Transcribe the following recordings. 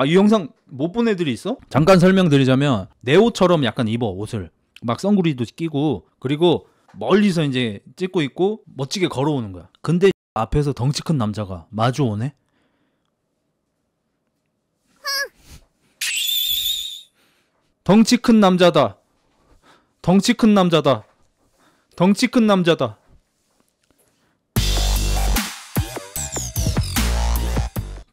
아 이 영상 못 본 애들이 있어? 잠깐 설명드리자면 네오처럼 약간 입어 옷을 막선글이도 끼고 그리고 멀리서 이제 찍고 있고 멋지게 걸어오는 거야. 근데 앞에서 덩치 큰 남자가 마주 오네. 덩치 큰 남자다. 덩치 큰 남자다. 덩치 큰 남자다.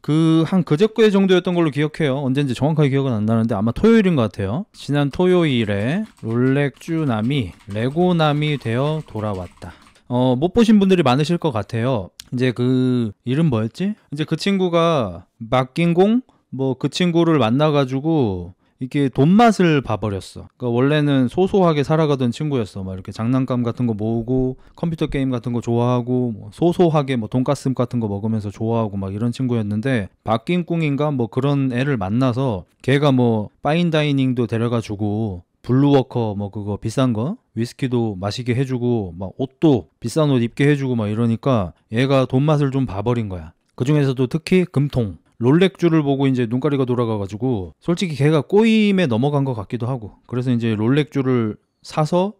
그한 그저께 정도였던 걸로 기억해요. 언젠지 정확하게 기억은 안 나는데 아마 토요일인 것 같아요. 지난 토요일에 롤렉쥬남이 레고남이 되어 돌아왔다. 어, 못 보신 분들이 많으실 것 같아요. 이제 그 이름 뭐였지? 이제 그 친구가 막긴공 뭐 그 친구를 만나가지고 이게 돈 맛을 봐버렸어. 그러니까 원래는 소소하게 살아가던 친구였어. 막 이렇게 장난감 같은 거 모으고 컴퓨터 게임 같은 거 좋아하고 뭐 소소하게 뭐 돈가스 같은 거 먹으면서 좋아하고 막 이런 친구였는데 바뀐 꿍인가 뭐 그런 애를 만나서 걔가 뭐 파인다이닝도 데려가주고 블루워커 뭐 그거 비싼 거 위스키도 마시게 해주고 막 옷도 비싼 옷 입게 해주고 막 이러니까 얘가 돈 맛을 좀 봐버린 거야. 그 중에서도 특히 금통. 롤렉주를 보고 이제 눈가리가 돌아가가지고 솔직히 걔가 꼬임에 넘어간 것 같기도 하고 그래서 이제 롤렉주를 사서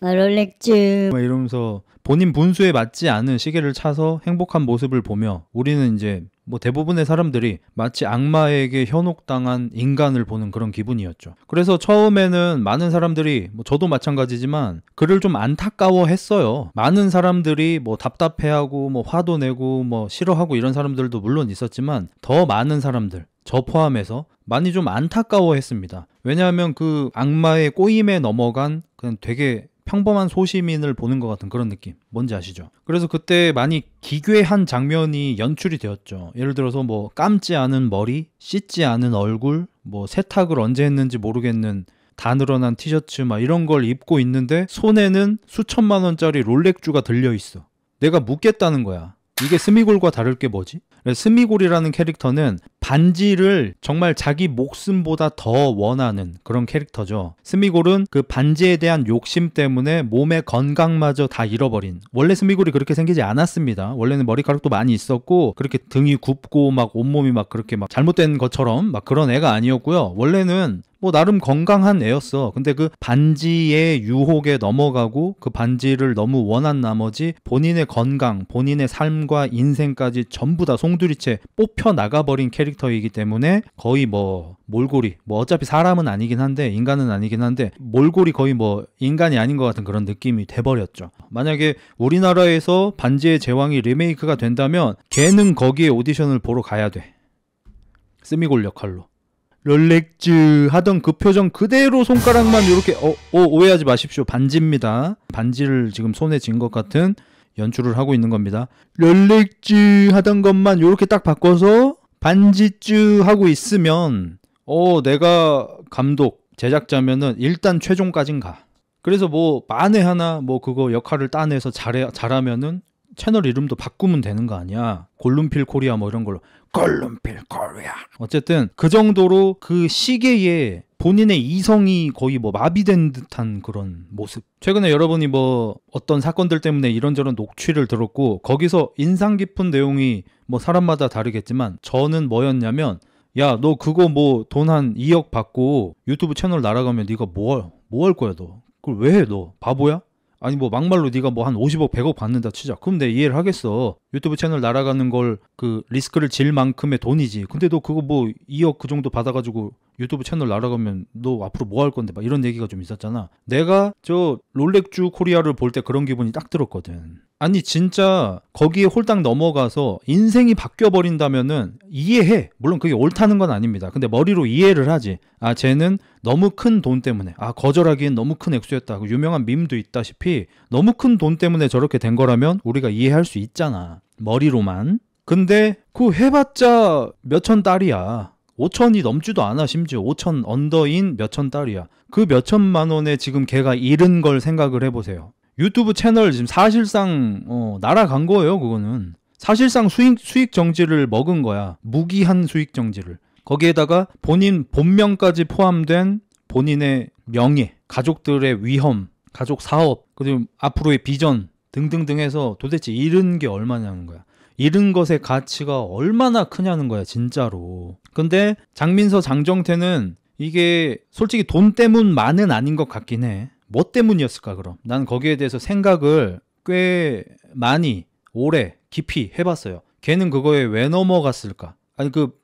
아, 롤렉주 막 이러면서 본인 분수에 맞지 않은 시계를 차서 행복한 모습을 보며 우리는 이제 뭐 대부분의 사람들이 마치 악마에게 현혹당한 인간을 보는 그런 기분이었죠. 그래서 처음에는 많은 사람들이 뭐 저도 마찬가지지만 그를 좀 안타까워했어요. 많은 사람들이 뭐 답답해하고 뭐 화도 내고 뭐 싫어하고 이런 사람들도 물론 있었지만 더 많은 사람들 저 포함해서 많이 좀 안타까워했습니다. 왜냐하면 그 악마의 꼬임에 넘어간 그냥 되게 평범한 소시민을 보는 것 같은 그런 느낌. 뭔지 아시죠? 그래서 그때 많이 기괴한 장면이 연출이 되었죠. 예를 들어서 뭐 감지 않은 머리, 씻지 않은 얼굴, 뭐 세탁을 언제 했는지 모르겠는 다 늘어난 티셔츠 막 이런 걸 입고 있는데 손에는 수천만 원짜리 롤렉주가 들려 있어. 내가 묻겠다는 거야. 이게 스미골과 다를 게 뭐지? 스미골이라는 캐릭터는 반지를 정말 자기 목숨보다 더 원하는 그런 캐릭터죠. 스미골은 그 반지에 대한 욕심 때문에 몸의 건강마저 다 잃어버린 원래 스미골이 그렇게 생기지 않았습니다. 원래는 머리카락도 많이 있었고 그렇게 등이 굽고 막 온몸이 막 그렇게 막 잘못된 것처럼 막 그런 애가 아니었고요. 원래는 뭐 나름 건강한 애였어. 근데 그 반지의 유혹에 넘어가고 그 반지를 너무 원한 나머지 본인의 건강, 본인의 삶과 인생까지 전부 다 송두리째 뽑혀 나가버린 캐릭터 캐릭터이기 때문에 거의 뭐 몰골이 뭐 어차피 사람은 아니긴 한데 인간은 아니긴 한데 몰골이 거의 뭐 인간이 아닌 것 같은 그런 느낌이 돼버렸죠. 만약에 우리나라에서 반지의 제왕이 리메이크가 된다면 걔는 거기에 오디션을 보러 가야 돼. 스미골 역할로. 롤렉즈 하던 그 표정 그대로 손가락만 이렇게 어, 어, 오해하지 마십시오 반지입니다 반지를 지금 손에 쥔 것 같은 연출을 하고 있는 겁니다 롤렉즈 하던 것만 이렇게 딱 바꿔서 반지쭈 하고 있으면 어 내가 감독 제작자면은 일단 최종까진 가. 그래서 뭐 만에 하나 뭐 그거 역할을 따내서 잘해 잘하면은 채널 이름도 바꾸면 되는 거 아니야? 골룸필 코리아 뭐 이런 걸로 골룸필 코리아. 어쨌든 그 정도로 그 시계에 본인의 이성이 거의 뭐 마비된 듯한 그런 모습. 최근에 여러분이 뭐 어떤 사건들 때문에 이런저런 녹취를 들었고 거기서 인상 깊은 내용이 뭐 사람마다 다르겠지만 저는 뭐였냐면 야 너 그거 뭐 돈 한 2억 받고 유튜브 채널 날아가면 네가 뭐뭐할 거야 너 그걸 왜 해너 바보야? 아니 뭐 막말로 네가 뭐 한 50억 100억 받는다 치자 그럼 내 이해를 하겠어 유튜브 채널 날아가는 걸 그 리스크를 질 만큼의 돈이지 근데 너 그거 뭐 2억 그 정도 받아가지고 유튜브 채널 날아가면 너 앞으로 뭐 할 건데 막 이런 얘기가 좀 있었잖아. 내가 저 롤렉주 코리아를 볼 때 그런 기분이 딱 들었거든. 아니 진짜 거기에 홀딱 넘어가서 인생이 바뀌어 버린다면은 이해해. 물론 그게 옳다는 건 아닙니다. 근데 머리로 이해를 하지. 아 쟤는 너무 큰 돈 때문에 아 거절하기엔 너무 큰 액수였다. 그 유명한 밈도 있다시피 너무 큰 돈 때문에 저렇게 된 거라면 우리가 이해할 수 있잖아. 머리로만. 근데 그 해봤자 몇천 달이야. 5천이 넘지도 않아 심지어 5천 언더인 몇천 달이야. 그 몇천만 원에 지금 걔가 잃은 걸 생각을 해보세요. 유튜브 채널 지금 사실상 어, 날아간 거예요 그거는. 사실상 수익, 수익 정지를 먹은 거야. 무기한 수익 정지를. 거기에다가 본인 본명까지 포함된 본인의 명예, 가족들의 위험, 가족 사업, 그리고 앞으로의 비전 등등등 해서 도대체 잃은 게 얼마냐는 거야. 잃은 것의 가치가 얼마나 크냐는 거야 진짜로 근데 장민서 장정태는 이게 솔직히 돈 때문만은 아닌 것 같긴 해뭐 때문이었을까 그럼 난 거기에 대해서 생각을 꽤 많이 오래 깊이 해봤어요 걔는 그거에 왜 넘어갔을까 아니 그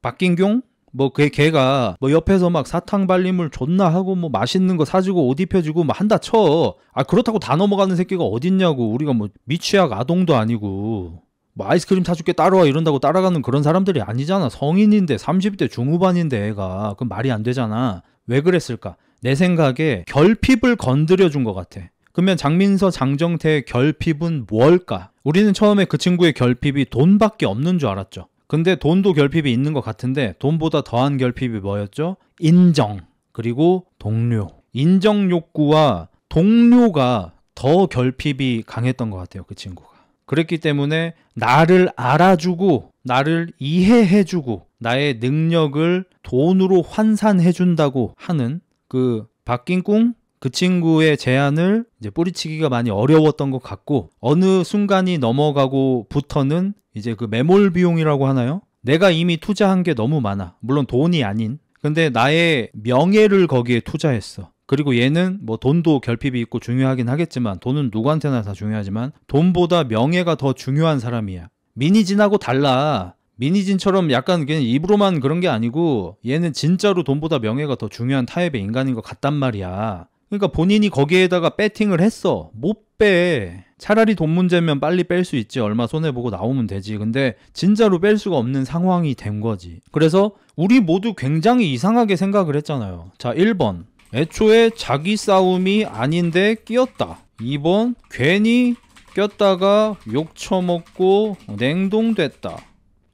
박긴경 뭐그 걔가 뭐 옆에서 막 사탕 발림을 존나 하고 뭐 맛있는 거 사주고 옷 입혀주고 뭐 한다 쳐. 아 그렇다고 다 넘어가는 새끼가 어딨냐고. 우리가 뭐 미취학 아동도 아니고. 뭐 아이스크림 사줄게 따라와 이런다고 따라가는 그런 사람들이 아니잖아. 성인인데 30대 중후반인데 애가 그건 말이 안 되잖아. 왜 그랬을까? 내 생각에 결핍을 건드려 준것 같아. 그러면 장민서 장정태의 결핍은 뭘까? 우리는 처음에 그 친구의 결핍이 돈밖에 없는 줄 알았죠. 근데 돈도 결핍이 있는 것 같은데 돈보다 더한 결핍이 뭐였죠? 인정 그리고 동료 인정 욕구와 동료가 더 결핍이 강했던 것 같아요 그 친구가 그랬기 때문에 나를 알아주고 나를 이해해주고 나의 능력을 돈으로 환산해준다고 하는 그 바뀐 꿍그 친구의 제안을 이제 뿌리치기가 많이 어려웠던 것 같고 어느 순간이 넘어가고부터는 이제 그 매몰 비용이라고 하나요? 내가 이미 투자한 게 너무 많아. 물론 돈이 아닌. 근데 나의 명예를 거기에 투자했어. 그리고 얘는 뭐 돈도 결핍이 있고 중요하긴 하겠지만 돈은 누구한테나 다 중요하지만 돈보다 명예가 더 중요한 사람이야. 미니진하고 달라. 미니진처럼 약간 그냥 입으로만 그런 게 아니고 얘는 진짜로 돈보다 명예가 더 중요한 타입의 인간인 것 같단 말이야. 그러니까 본인이 거기에다가 배팅을 했어. 못 빼. 차라리 돈 문제면 빨리 뺄 수 있지. 얼마 손해보고 나오면 되지. 근데 진짜로 뺄 수가 없는 상황이 된 거지. 그래서 우리 모두 굉장히 이상하게 생각을 했잖아요. 자, 1번. 애초에 자기 싸움이 아닌데 끼었다 2번 괜히 꼈다가 욕처먹고 냉동됐다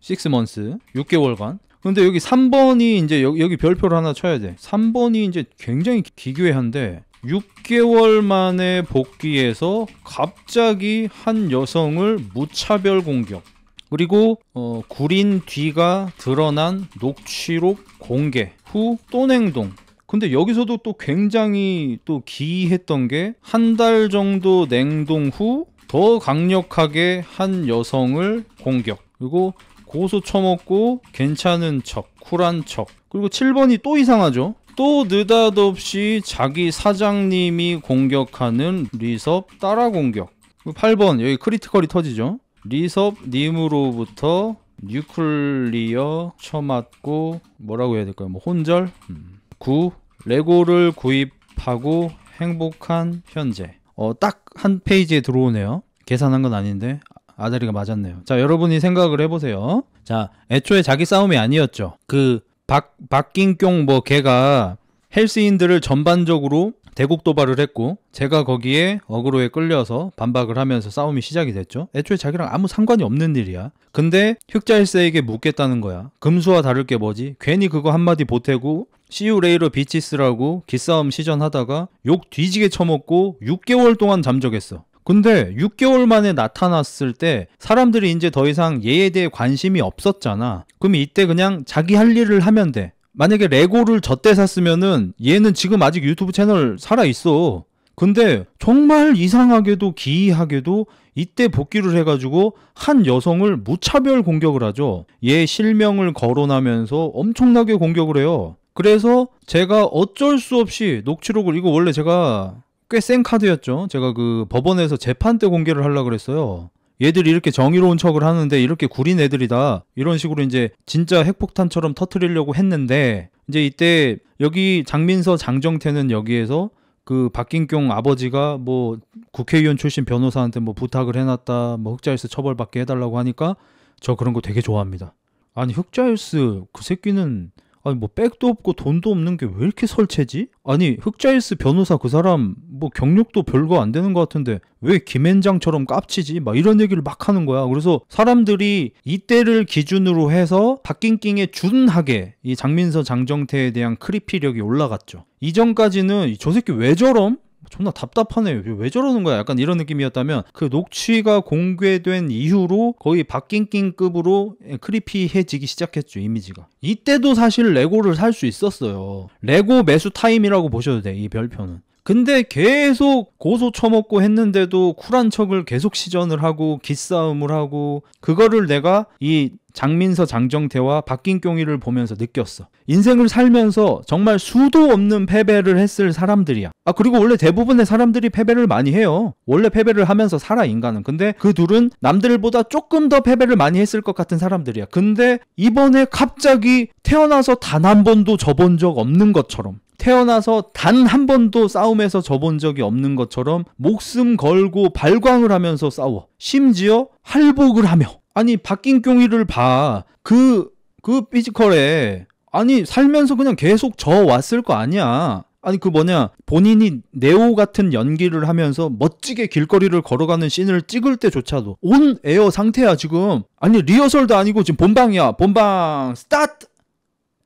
6 m o 6개월간 근데 여기 3번이 이제 여, 여기 별표를 하나 쳐야 돼 3번이 이제 굉장히 기괴한데 6개월 만에 복귀해서 갑자기 한 여성을 무차별 공격 그리고 어, 구린 뒤가 드러난 녹취록 공개 후 또 냉동 근데 여기서도 또 굉장히 또 기이했던 게 한 달 정도 냉동 후 더 강력하게 한 여성을 공격 그리고 고소 처먹고 괜찮은 척 쿨한 척 그리고 7번이 또 이상하죠 또 느닷없이 자기 사장님이 공격하는 리섭 따라 공격 8번 여기 크리티컬이 터지죠 리섭 님으로부터 뉴클리어 처맞고 뭐라고 해야 될까요 뭐 혼절 음. 9 레고를 구입하고 행복한 현재 어, 딱 한 페이지에 들어오네요 계산한 건 아닌데 아다리가 맞았네요 자 여러분이 생각을 해보세요 자 애초에 자기 싸움이 아니었죠 그 박, 박긴경 뭐 걔가 헬스인들을 전반적으로 대국 도발을 했고 제가 거기에 어그로에 끌려서 반박을 하면서 싸움이 시작이 됐죠. 애초에 자기랑 아무 상관이 없는 일이야. 근데 흑자일세에게 묻겠다는 거야. 금수와 다를 게 뭐지? 괜히 그거 한마디 보태고 CU 레이로 비치스라고 기싸움 시전하다가 욕 뒤지게 처먹고 6개월 동안 잠적했어. 근데 6개월 만에 나타났을 때 사람들이 이제 더 이상 얘에 대해 관심이 없었잖아. 그럼 이때 그냥 자기 할 일을 하면 돼. 만약에 레고를 저때 샀으면은 얘는 지금 아직 유튜브 채널 살아 있어. 근데 정말 이상하게도 기이하게도 이때 복귀를 해가지고 한 여성을 무차별 공격을 하죠. 얘 실명을 거론하면서 엄청나게 공격을 해요. 그래서 제가 어쩔 수 없이 녹취록을 이거 원래 제가 꽤 센 카드였죠. 제가 그 법원에서 재판 때 공개를 하려고 그랬어요. 얘들이 이렇게 정의로운 척을 하는데 이렇게 구린 애들이다. 이런 식으로 이제 진짜 핵폭탄처럼 터트리려고 했는데 이제 이때 여기 장민서 장정태는 여기에서 그 박긴경 아버지가 뭐 국회의원 출신 변호사한테 뭐 부탁을 해놨다 뭐 흑자일스 처벌받게 해달라고 하니까 저 그런 거 되게 좋아합니다. 아니 흑자일스 그 새끼는 아니 뭐 백도 없고 돈도 없는 게 왜 이렇게 설채지? 아니 흑자일스 변호사 그 사람 뭐 경력도 별거 안 되는 것 같은데 왜 김앤장처럼 깝치지? 막 이런 얘기를 막 하는 거야. 그래서 사람들이 이때를 기준으로 해서 박낑낑에 준하게 이 장민서 장정태에 대한 크리피력이 올라갔죠. 이전까지는 저 새끼 왜 저럼? 존나 답답하네요. 왜 저러는 거야? 약간 이런 느낌이었다면 그 녹취가 공개된 이후로 거의 박낑낑급으로 크리피해지기 시작했죠 이미지가. 이때도 사실 레고를 살 수 있었어요. 레고 매수 타임이라고 보셔도 돼 이 별표는. 근데 계속 고소 처먹고 했는데도 쿨한 척을 계속 시전을 하고 기싸움을 하고 그거를 내가 이 장민서 장정태와 박긴경이를 보면서 느꼈어. 인생을 살면서 정말 수도 없는 패배를 했을 사람들이야. 아 그리고 원래 대부분의 사람들이 패배를 많이 해요. 원래 패배를 하면서 살아 인간은. 근데 그 둘은 남들보다 조금 더 패배를 많이 했을 것 같은 사람들이야. 근데 이번에 갑자기 태어나서 단 한 번도 져본 적 없는 것처럼 태어나서 단 한 번도 싸움에서 져본 적이 없는 것처럼 목숨 걸고 발광을 하면서 싸워. 심지어 할복을 하며. 아니, 바뀐 경위를 봐. 그, 그 피지컬에. 아니, 살면서 그냥 계속 져왔을 거 아니야. 아니 그 뭐냐 본인이 네오 같은 연기를 하면서 멋지게 길거리를 걸어가는 씬을 찍을 때조차도 온 에어 상태야 지금 아니 리허설도 아니고 지금 본방이야 본방 스타트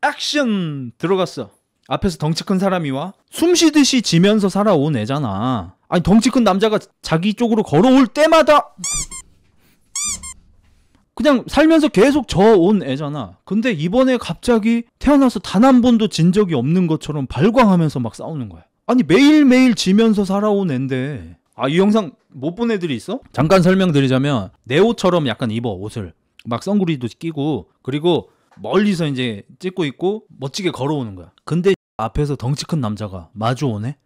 액션 들어갔어 앞에서 덩치 큰 사람이와 숨 쉬듯이 지면서 살아온 애잖아. 아니 덩치 큰 남자가 자기 쪽으로 걸어올 때마다 그냥 살면서 계속 저온 애잖아. 근데 이번에 갑자기 태어나서 단 한 번도 진 적이 없는 것처럼 발광하면서 막 싸우는 거야. 아니 매일매일 지면서 살아온 앤데 아 이 영상 못 본 애들이 있어? 잠깐 설명드리자면 네오처럼 약간 입어 옷을 막 선글리도 끼고 그리고 멀리서 이제 찍고 있고 멋지게 걸어오는 거야. 근데 앞에서 덩치 큰 남자가 마주 오네.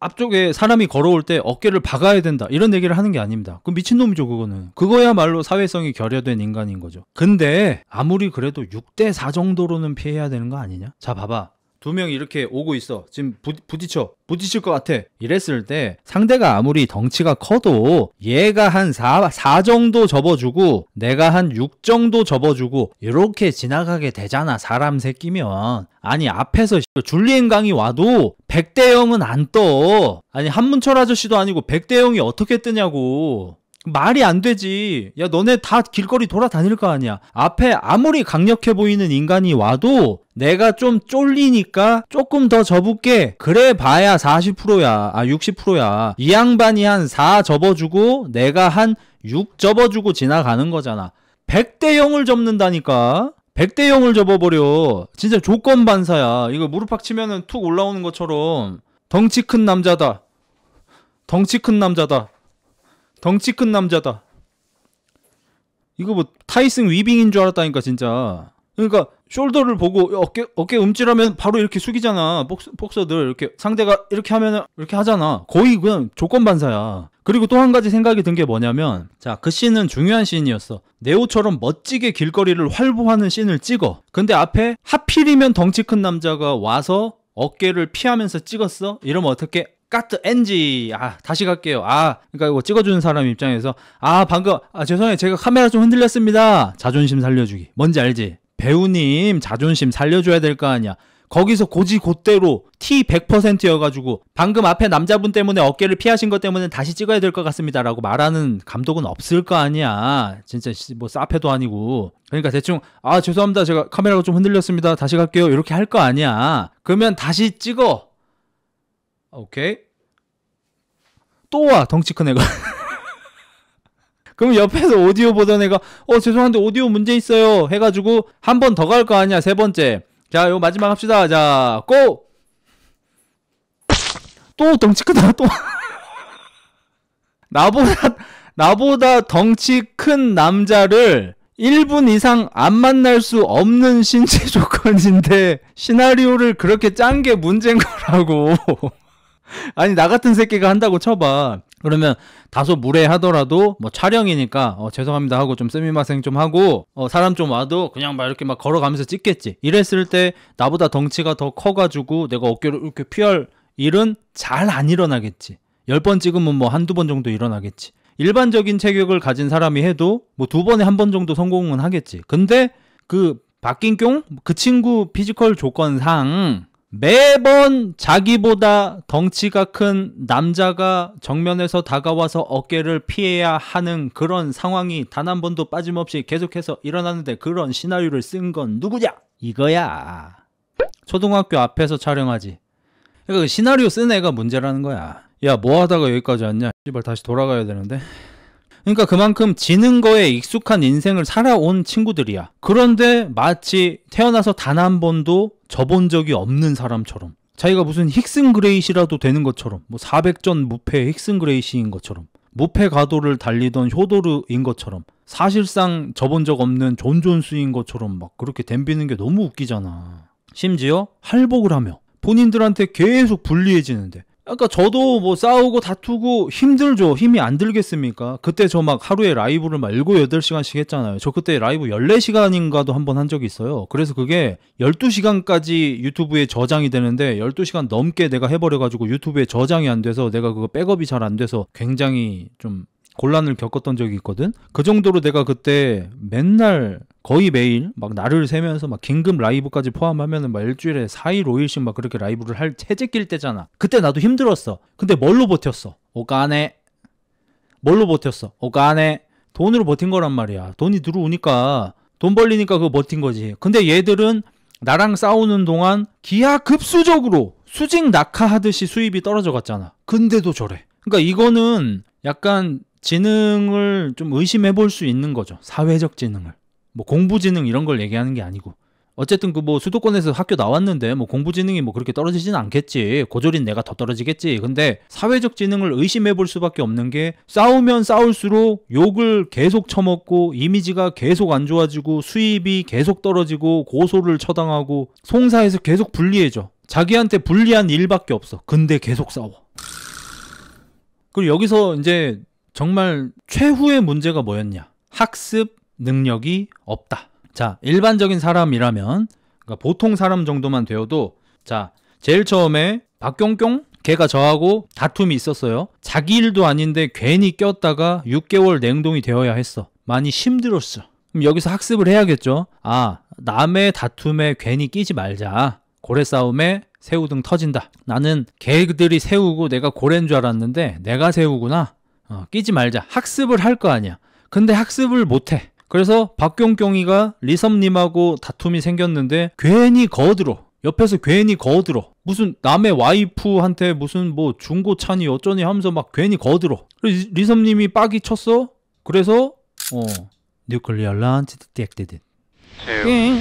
앞쪽에 사람이 걸어올 때 어깨를 박아야 된다 이런 얘기를 하는 게 아닙니다. 그 미친놈이죠 그거는. 그거야말로 사회성이 결여된 인간인 거죠. 근데 아무리 그래도 6대 4 정도로는 피해야 되는 거 아니냐? 자 봐봐. 두 명이 이렇게 오고 있어. 지금 부, 부딪혀. 부딪힐 것 같아. 이랬을 때 상대가 아무리 덩치가 커도 얘가 한 4, 4 정도 접어주고 내가 한 6 정도 접어주고 이렇게 지나가게 되잖아. 사람 새끼면. 아니 앞에서 줄리엔 강이 와도 100대 0은 안 떠. 아니 한문철 아저씨도 아니고 100대 0이 어떻게 뜨냐고. 말이 안 되지. 야, 너네 다 길거리 돌아다닐 거 아니야. 앞에 아무리 강력해 보이는 인간이 와도 내가 좀 쫄리니까 조금 더 접을게. 그래 봐야 40%야. 아, 60%야. 이 양반이 한 4 접어주고 내가 한 6 접어주고 지나가는 거잖아. 100대 0을 접는다니까. 100대 0을 접어버려. 진짜 조건 반사야. 이거 무릎팍 치면은 툭 올라오는 것처럼 덩치 큰 남자다. 덩치 큰 남자다. 덩치 큰 남자다. 이거 뭐 타이슨 위빙인 줄 알았다니까 진짜. 그러니까 숄더를 보고 어깨 어깨 움찔하면 바로 이렇게 숙이잖아. 복서, 복서들 이렇게 상대가 이렇게 하면 은 이렇게 하잖아. 거의 그냥 조건 반사야. 그리고 또 한 가지 생각이 든 게 뭐냐면 자, 그 씬은 중요한 씬이었어. 네오처럼 멋지게 길거리를 활보하는 씬을 찍어. 근데 앞에 하필이면 덩치 큰 남자가 와서 어깨를 피하면서 찍었어? 이러면 어떻게? 카트 엔지 아 다시 갈게요 아 그러니까 이거 찍어주는 사람 입장에서 아 방금 아 죄송해요 제가 카메라 좀 흔들렸습니다 자존심 살려주기 뭔지 알지 배우님 자존심 살려줘야 될 거 아니야 거기서 고지 곧대로 T 100%여가지고 방금 앞에 남자분 때문에 어깨를 피하신 것 때문에 다시 찍어야 될 것 같습니다 라고 말하는 감독은 없을 거 아니야 진짜 뭐 사페도 아니고 그러니까 대충 아 죄송합니다 제가 카메라가 좀 흔들렸습니다 다시 갈게요 이렇게 할 거 아니야 그러면 다시 찍어 오케이. 또 와, 덩치 큰 애가. 그럼 옆에서 오디오 보던 애가, 어, 죄송한데 오디오 문제 있어요. 해가지고, 한 번 더 갈 거 아니야, 세 번째. 자, 요 마지막 합시다. 자, 고! 또 덩치 크다, 또. 나보다, 나보다 덩치 큰 남자를 1분 이상 안 만날 수 없는 신체 조건인데, 시나리오를 그렇게 짠 게 문제인 거라고. 아니 나 같은 새끼가 한다고 쳐봐 그러면 다소 무례하더라도 뭐 촬영이니까 어, 죄송합니다 하고 좀 세미마생 좀 하고 어, 사람 좀 와도 그냥 막 이렇게 막 걸어가면서 찍겠지 이랬을 때 나보다 덩치가 더 커가지고 내가 어깨를 이렇게 피할 일은 잘 안 일어나겠지 열 번 찍으면 뭐 한두 번 정도 일어나겠지 일반적인 체격을 가진 사람이 해도 뭐 두 번에 한 번 정도 성공은 하겠지 근데 그 바뀐 경그 친구 피지컬 조건상 매번 자기보다 덩치가 큰 남자가 정면에서 다가와서 어깨를 피해야 하는 그런 상황이 단 한 번도 빠짐없이 계속해서 일어나는데 그런 시나리오를 쓴 건 누구냐? 이거야. 초등학교 앞에서 촬영하지. 그러니까 그 시나리오 쓴 애가 문제라는 거야. 야, 뭐 하다가 여기까지 왔냐? 씨발 다시 돌아가야 되는데. 그러니까 그만큼 지는 거에 익숙한 인생을 살아온 친구들이야. 그런데 마치 태어나서 단 한 번도 접은 적이 없는 사람처럼 자기가 무슨 힉슨 그레이시라도 되는 것처럼 뭐 400전 무패 힉슨 그레이시인 것처럼 무패 가도를 달리던 효도르인 것처럼 사실상 접은 적 없는 존존수인 것처럼 막 그렇게 덤비는 게 너무 웃기잖아. 심지어 할복을 하며 본인들한테 계속 불리해지는데 그러니까 저도 뭐 싸우고 다투고 힘들죠. 힘이 안 들겠습니까? 그때 저 막 하루에 라이브를 막 7, 8시간씩 했잖아요. 저 그때 라이브 14시간인가도 한 번 한 적이 있어요. 그래서 그게 12시간까지 유튜브에 저장이 되는데 12시간 넘게 내가 해버려가지고 유튜브에 저장이 안 돼서 내가 그거 백업이 잘 안 돼서 굉장히 좀 곤란을 겪었던 적이 있거든. 그 정도로 내가 그때 맨날 거의 매일 막 날을 세면서 막 긴급 라이브까지 포함하면은 막 일주일에 4일, 5일씩 막 그렇게 라이브를 할 체제 낄 때잖아. 그때 나도 힘들었어. 근데 뭘로 버텼어? 오가네 뭘로 버텼어? 오가네 돈으로 버틴 거란 말이야. 돈이 들어오니까 돈 벌리니까 그거 버틴 거지. 근데 얘들은 나랑 싸우는 동안 기하급수적으로 수직 낙하하듯이 수입이 떨어져 갔잖아. 근데도 저래. 그러니까 이거는 약간 지능을 좀 의심해 볼 수 있는 거죠. 사회적 지능을. 뭐 공부지능 이런 걸 얘기하는 게 아니고 어쨌든 그 뭐 수도권에서 학교 나왔는데 뭐 공부 지능이 뭐 그렇게 떨어지진 않겠지. 고졸인 내가 더 떨어지겠지. 근데 사회적 지능을 의심해 볼 수밖에 없는 게 싸우면 싸울수록 욕을 계속 처먹고 이미지가 계속 안 좋아지고 수입이 계속 떨어지고 고소를 처당하고 송사에서 계속 불리해져. 자기한테 불리한 일밖에 없어. 근데 계속 싸워. 그리고 여기서 이제 정말 최후의 문제가 뭐였냐? 학습 능력이 없다. 자, 일반적인 사람이라면 그러니까 보통 사람 정도만 되어도 자, 제일 처음에 박경경 걔가 저하고 다툼이 있었어요. 자기 일도 아닌데 괜히 꼈다가 6개월 냉동이 되어야 했어. 많이 힘들었어. 그럼 여기서 학습을 해야겠죠. 아, 남의 다툼에 괜히 끼지 말자. 고래 싸움에 새우등 터진다. 나는 개들이 세우고 내가 고래인 줄 알았는데 내가 세우구나. 어, 끼지 말자. 학습을 할 거 아니야. 근데 학습을 못해. 그래서 박경경이가 리섭님하고 다툼이 생겼는데 괜히 거들어 옆에서 괜히 거들어 무슨 남의 와이프한테 무슨 뭐 중고차니 어쩌니 하면서 막 괜히 거들어 리섭님이 빡이 쳤어 그래서 어 뉴클리어 런치 땡땡땡 예.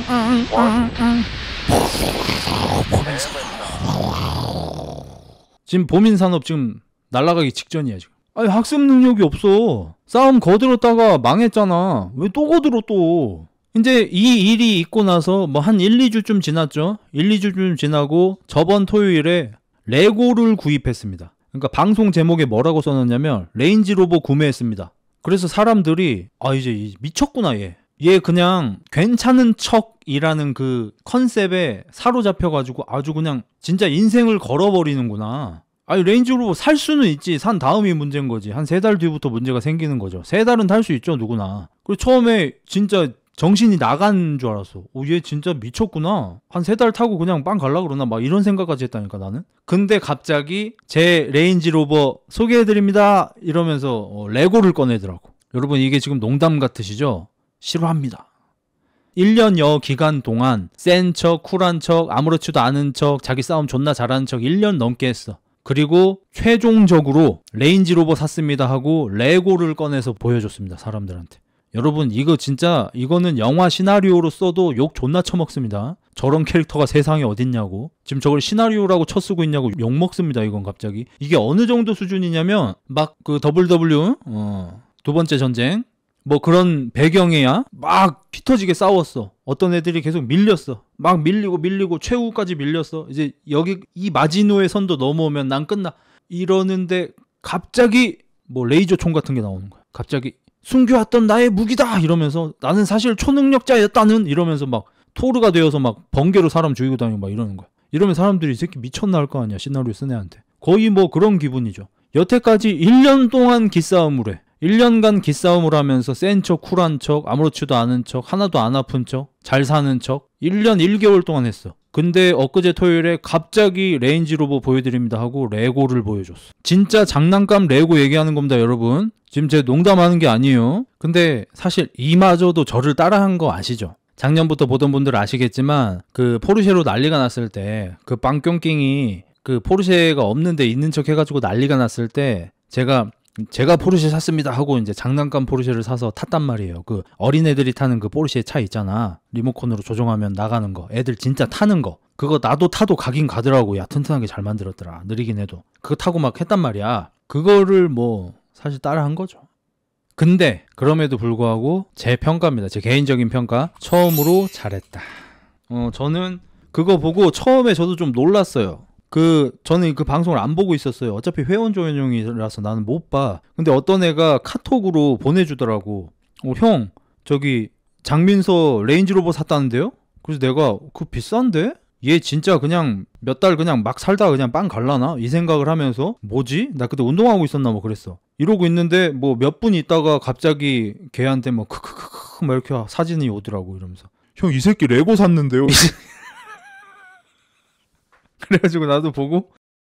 지금 보민산업 지금 날아가기 직전이야 지금 아니 학습 능력이 없어. 싸움 거들었다가 망했잖아. 왜 또 거들어 또? 이제 이 일이 있고 나서 뭐 한 1, 2주쯤 지났죠. 1, 2주쯤 지나고 저번 토요일에 레고를 구입했습니다. 그러니까 방송 제목에 뭐라고 써놨냐면 레인지 로봇 구매했습니다. 그래서 사람들이 아 이제 미쳤구나 얘. 얘 그냥 괜찮은 척이라는 그 컨셉에 사로잡혀가지고 아주 그냥 진짜 인생을 걸어버리는구나. 아니 레인지로살 수는 있지 산 다음이 문제인 거지 한 세 달 뒤부터 문제가 생기는 거죠 세 달은 탈 수 있죠 누구나 그리고 처음에 진짜 정신이 나간 줄 알았어 오얘 진짜 미쳤구나 한 세 달 타고 그냥 빵 갈라 그러나 막 이런 생각까지 했다니까 나는 근데 갑자기 제 레인지로버 소개해드립니다 이러면서 어, 레고를 꺼내더라고 여러분 이게 지금 농담 같으시죠? 싫어합니다 1년여 기간 동안 센 척, 쿨한 척, 아무렇지도 않은 척, 자기 싸움 존나 잘하는 척 1년 넘게 했어. 그리고 최종적으로 레인지 로버 샀습니다 하고 레고를 꺼내서 보여줬습니다. 사람들한테. 여러분 이거 진짜 이거는 영화 시나리오로 써도 욕 존나 처먹습니다. 저런 캐릭터가 세상에 어딨냐고 지금 저걸 시나리오라고 쳐쓰고 있냐고 욕먹습니다 이건 갑자기 이게 어느 정도 수준이냐면 막 그 WW 어, 두 번째 전쟁 뭐 그런 배경에야 막 피터지게 싸웠어. 어떤 애들이 계속 밀렸어. 막 밀리고 밀리고 최후까지 밀렸어. 이제 여기 이 마지노의 선도 넘어오면 난 끝나. 이러는데 갑자기 뭐 레이저 총 같은 게 나오는 거야. 갑자기 숨겨왔던 나의 무기다 이러면서 나는 사실 초능력자였다는 이러면서 막 토르가 되어서 막 번개로 사람 죽이고 다니고 막 이러는 거야. 이러면 사람들이 이 새끼 미쳤나 할 거 아니야 시나리오 쓴 애한테. 거의 뭐 그런 기분이죠. 여태까지 1년 동안 기싸움을 해. 1년간 기싸움을 하면서 센 척, 쿨한 척, 아무렇지도 않은 척, 하나도 안 아픈 척, 잘 사는 척 1년 1개월 동안 했어. 근데 엊그제 토요일에 갑자기 레인지 로버 보여드립니다 하고 레고를 보여줬어. 진짜 장난감 레고 얘기하는 겁니다, 여러분. 지금 제 농담하는 게 아니에요. 근데 사실 이마저도 저를 따라한 거 아시죠? 작년부터 보던 분들 아시겠지만 그 포르쉐로 난리가 났을 때 그 빵경깽이 그 포르쉐가 없는데 있는 척 해가지고 난리가 났을 때 제가 제가 포르쉐 샀습니다 하고 이제 장난감 포르쉐를 사서 탔단 말이에요. 그 어린애들이 타는 그 포르쉐 차 있잖아. 리모컨으로 조종하면 나가는 거. 애들 진짜 타는 거. 그거 나도 타도 가긴 가더라고. 야, 튼튼하게 잘 만들었더라. 느리긴 해도. 그거 타고 막 했단 말이야. 그거를 뭐 사실 따라 한 거죠. 근데 그럼에도 불구하고 제 평가입니다. 제 개인적인 평가. 처음으로 잘했다. 어, 저는 그거 보고 처음에 저도 좀 놀랐어요. 그 저는 그 방송을 안 보고 있었어요. 어차피 회원 조 전용이라서 나는 못 봐. 근데 어떤 애가 카톡으로 보내주더라고. 어, 형 저기 장민서 레인지로버 샀다는데요? 그래서 내가 그 비싼데? 얘 진짜 그냥 몇 달 그냥 막 살다 그냥 빵 갈라나? 이 생각을 하면서 뭐지? 나 그때 운동하고 있었나 뭐 그랬어. 이러고 있는데 뭐 몇 분 있다가 갑자기 걔한테 뭐 크크크크 막 이렇게 사진이 오더라고 이러면서 형 이 새끼 레고 샀는데요. 그래가지고 나도 보고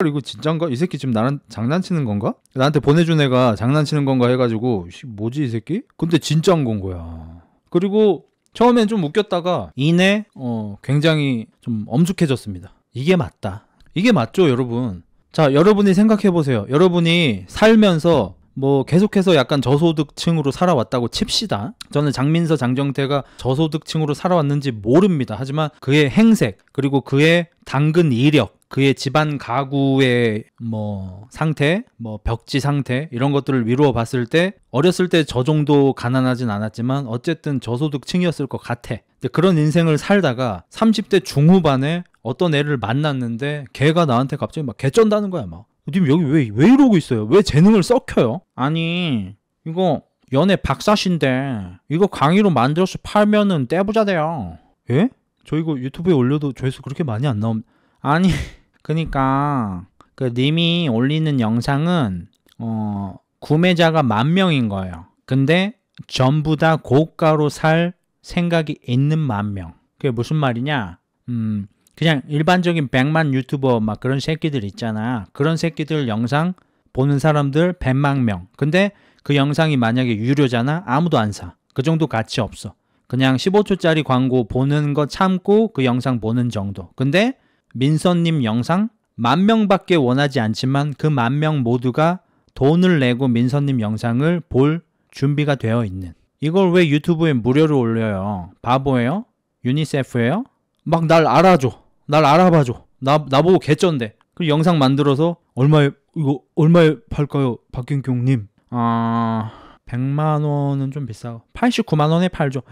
이거 진짠가? 이 새끼 지금 나랑 장난치는 건가? 나한테 보내준 애가 장난치는 건가 해가지고 뭐지 이 새끼? 근데 진짠 건 거야. 그리고 처음엔 좀 웃겼다가 이내 어, 굉장히 좀 엄숙해졌습니다. 이게 맞다. 이게 맞죠, 여러분. 자, 여러분이 생각해 보세요. 여러분이 살면서 뭐 계속해서 약간 저소득층으로 살아왔다고 칩시다. 저는 장민서 장정태가 저소득층으로 살아왔는지 모릅니다. 하지만 그의 행색 그리고 그의 당근 이력 그의 집안 가구의 뭐 상태, 뭐 벽지 상태 이런 것들을 위로해 봤을 때 어렸을 때 저 정도 가난하진 않았지만 어쨌든 저소득층이었을 것 같아. 그런 인생을 살다가 30대 중후반에 어떤 애를 만났는데 걔가 나한테 갑자기 막 개쩐다는 거야 막님 여기 왜, 왜 이러고 있어요? 왜 재능을 썩혀요? 아니, 이거 연애 박사신데 이거 강의로 만들어서 팔면은 떼부자 돼요. 예? 저 이거 유튜브에 올려도 조회수 그렇게 많이 안 나옴. 아니, 그니까 그 님이 올리는 영상은 어, 구매자가 만 명인 거예요. 근데 전부 다 고가로 살 생각이 있는 만 명. 그게 무슨 말이냐? 음, 그냥 일반적인 백만 유튜버 막 그런 새끼들 있잖아. 그런 새끼들 영상 보는 사람들 백만 명. 근데 그 영상이 만약에 유료잖아. 아무도 안 사. 그 정도 가치 없어. 그냥 15초짜리 광고 보는 거 참고 그 영상 보는 정도. 근데 민선님 영상 만 명밖에 원하지 않지만 그 만 명 모두가 돈을 내고 민선님 영상을 볼 준비가 되어 있는. 이걸 왜 유튜브에 무료로 올려요? 바보예요? 유니세프예요? 막 날 알아줘. 날 알아봐줘. 나, 나보고 개쩐데. 그 영상 만들어서 얼마에, 이거 얼마에 팔까요? 박경경님. 아, 100만 원은 좀 비싸고. 89만 원에 팔죠.